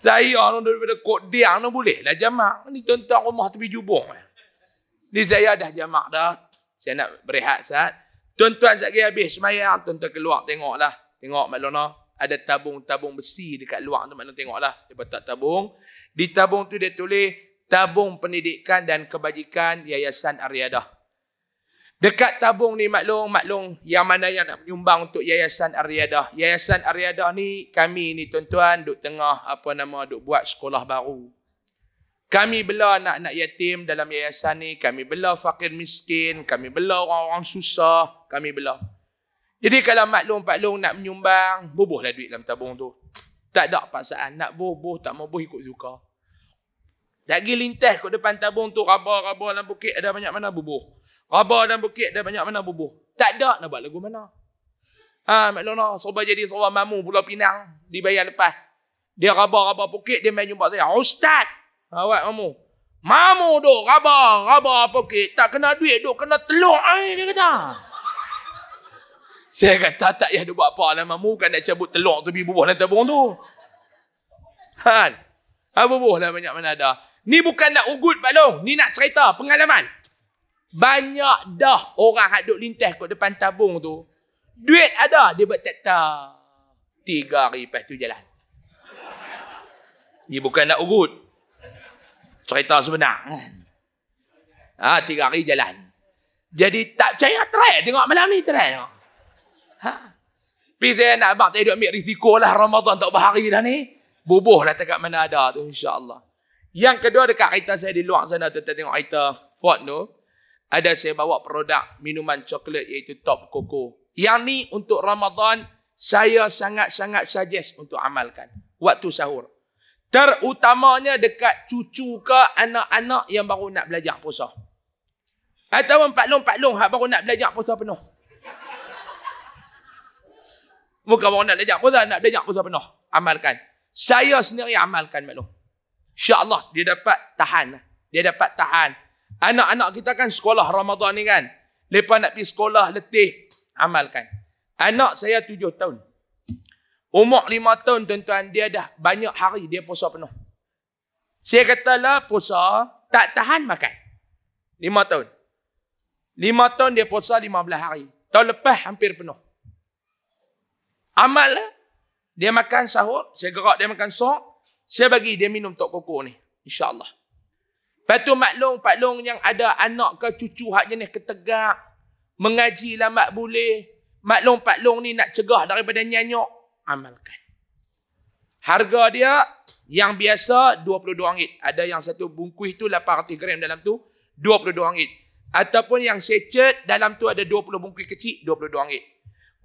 Saya orang daripada kot dia orang boleh lah jamak. Ni tuan-tuan rumah tepi jubak. Ni saya dah jamak dah. Saya nak berehat saat. Tuan-tuan sekejap habis semayang, tuan-tuan keluar tengoklah. Tengok Mak Lona ada tabung-tabung besi dekat luar tu maknanya tengoklah dia letak tabung di tabung tu dia tulis tabung pendidikan dan kebajikan Yayasan Ariadah dekat tabung ni maklum maklum yang mana yang nak menyumbang untuk Yayasan Ariadah Yayasan Ariadah ni kami ni tuan-tuan duk tengah apa nama duk buat sekolah baru kami bela anak-anak yatim dalam yayasan ni, kami bela fakir miskin, kami bela orang-orang susah, kami bela. Jadi kalau maklum Pak Long nak menyumbang, bubuhlah duit dalam tabung tu. Tak ada paksaan. Nak bubuh, tak mau ikut suka. Tak pergi lintas kat depan tabung tu, raba-raba dalam bukit ada banyak mana bubuh. Raba dalam bukit ada banyak mana bubuh. Tak ada nak buat lagu mana. Ha, maklum lah. Sobat jadi seorang mamu pulau Pinang. Dibayar lepas. Dia raba-raba bukit, dia main jumpa saya. Ustaz! Ha, awak mamu. Mamu duk raba-raba bukit. Tak kena duit, duk kena telur air, dia kata. Saya kata tak ya, dia buat apa lah mamu kan nak cabut telur tu pergi bubuh dalam tabung tu. Han. Ha bubuh lah banyak mana ada. Ni bukan nak ugut Pak Long. Ni nak cerita pengalaman. Banyak dah orang hak duk lintas kat depan tabung tu. Duit ada. Dia buat tak Tiga hari lepas tu jalan. Ni bukan nak ugut. Cerita sebenar. Ah, Ha, tiga hari jalan. Jadi tak percaya try. Tengok malam ni try. Tengok. Tapi ha? saya nak bab tak ada ambil risiko lah Ramadan tak berhari dah ni. Bubuh lah dekat mana ada tu insyaAllah. Yang kedua dekat kereta saya di luar sana tu, tengok kereta Ford tu. Ada saya bawa produk minuman coklat iaitu Top Coco. Yang ni untuk Ramadan saya sangat-sangat suggest untuk amalkan. Waktu sahur. Terutamanya dekat cucu ke anak-anak yang baru nak belajar puasa. Atau Pak Long-Pak Long yang baru nak belajar puasa penuh. Muka orang nak lejak puasa, nak lejak puasa penuh. Amalkan. Saya sendiri amalkan maklum. InsyaAllah dia dapat tahan. Dia dapat tahan. Anak-anak kita kan sekolah Ramadan ni kan. Lepas nak pergi sekolah letih. Amalkan. Anak saya tujuh tahun. Umur lima tahun tuan-tuan dia dah banyak hari dia puasa penuh. Saya katalah puasa tak tahan makan. Lima tahun. Lima tahun dia puasa lima belas hari. Tahun lepas hampir penuh. Amal lah. Dia makan sahur. Saya gerak dia makan sok. Saya bagi dia minum tok koko ni. InsyaAllah. Lepas tu maklong, long yang ada anak ke cucu hak jenis ketegak. Mengaji lah mak boleh. Maklong, long ni nak cegah daripada nyanyok. Amalkan. Harga dia yang biasa RM22. Ada yang satu bungkus tu 800 gram dalam tu RM22. Ataupun yang secet dalam tu ada 20 bungkus kecil RM22.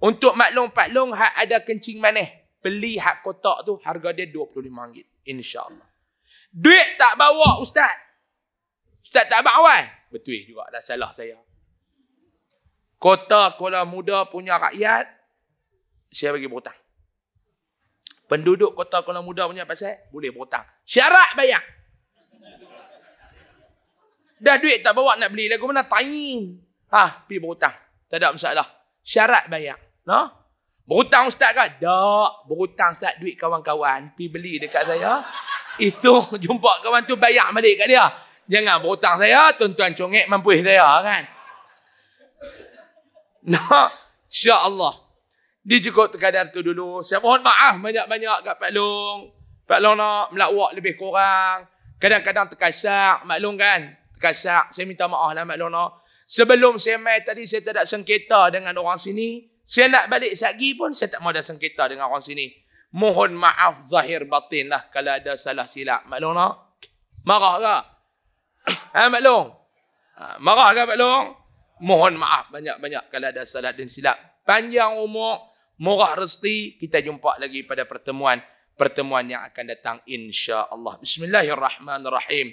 Untuk maklong paklong hak ada kencing mana? Beli hak kotak tu harga dia RM25. InsyaAllah. Duit tak bawa ustaz. Ustaz tak bawa kan? Betul juga dah salah saya. Kota Kuala Muda punya rakyat. Saya bagi berhutang. Penduduk kota Kuala Muda punya pasal boleh berhutang. Syarat bayar. Dah duit tak bawa nak beli lagu mana? Tain. Ha, pergi berhutang. Tak ada masalah. Syarat bayar. No? Berhutang ustaz kan? Tak. Berhutang ustaz duit kawan-kawan. Pergi beli dekat saya. Itu [LAUGHS] jumpa kawan tu bayar balik kat dia. Jangan berhutang saya. Tuan-tuan congek mampus saya kan? [LAUGHS] No? InsyaAllah. Dia cukup terkadar tu dulu. Saya mohon maaf banyak-banyak kat Pak Long. Pak Long nak melakuk lebih kurang. Kadang-kadang terkasak. Maklum kan? Terkasak. Saya minta maaf lah Maklum nak. Sebelum saya mai tadi, saya tak ada sengketa dengan orang sini. Saya nak balik sagi pun saya tak mahu ada sengketa dengan orang sini. Mohon maaf zahir batin lah kalau ada salah silap. Maklum tak? Marah ke? ha, [COUGHS] eh, maklum? Ha, marah ke maklum? Mohon maaf banyak-banyak kalau ada salah dan silap. Panjang umur, murah rezeki. Kita jumpa lagi pada pertemuan. Pertemuan yang akan datang insya Allah. Bismillahirrahmanirrahim.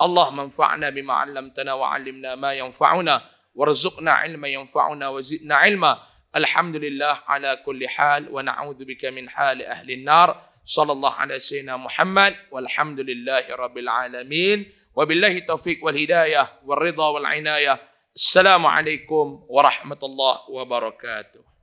Allah manfa'na bima'allamtana wa'allimna ma yanfa'una. Warzuqna ilma ilma. Warzuqna ilma yanfa'una wa zidna ilma. Alhamdulillah ala kulli hal wa na'udhu bika min hal ahli nar. Sallallahu ala sayyidina Muhammad walhamdulillahi rabbil alamin. Wabillahi taufiq wal hidayah wal rida wal inayah. Assalamualaikum warahmatullahi wabarakatuh.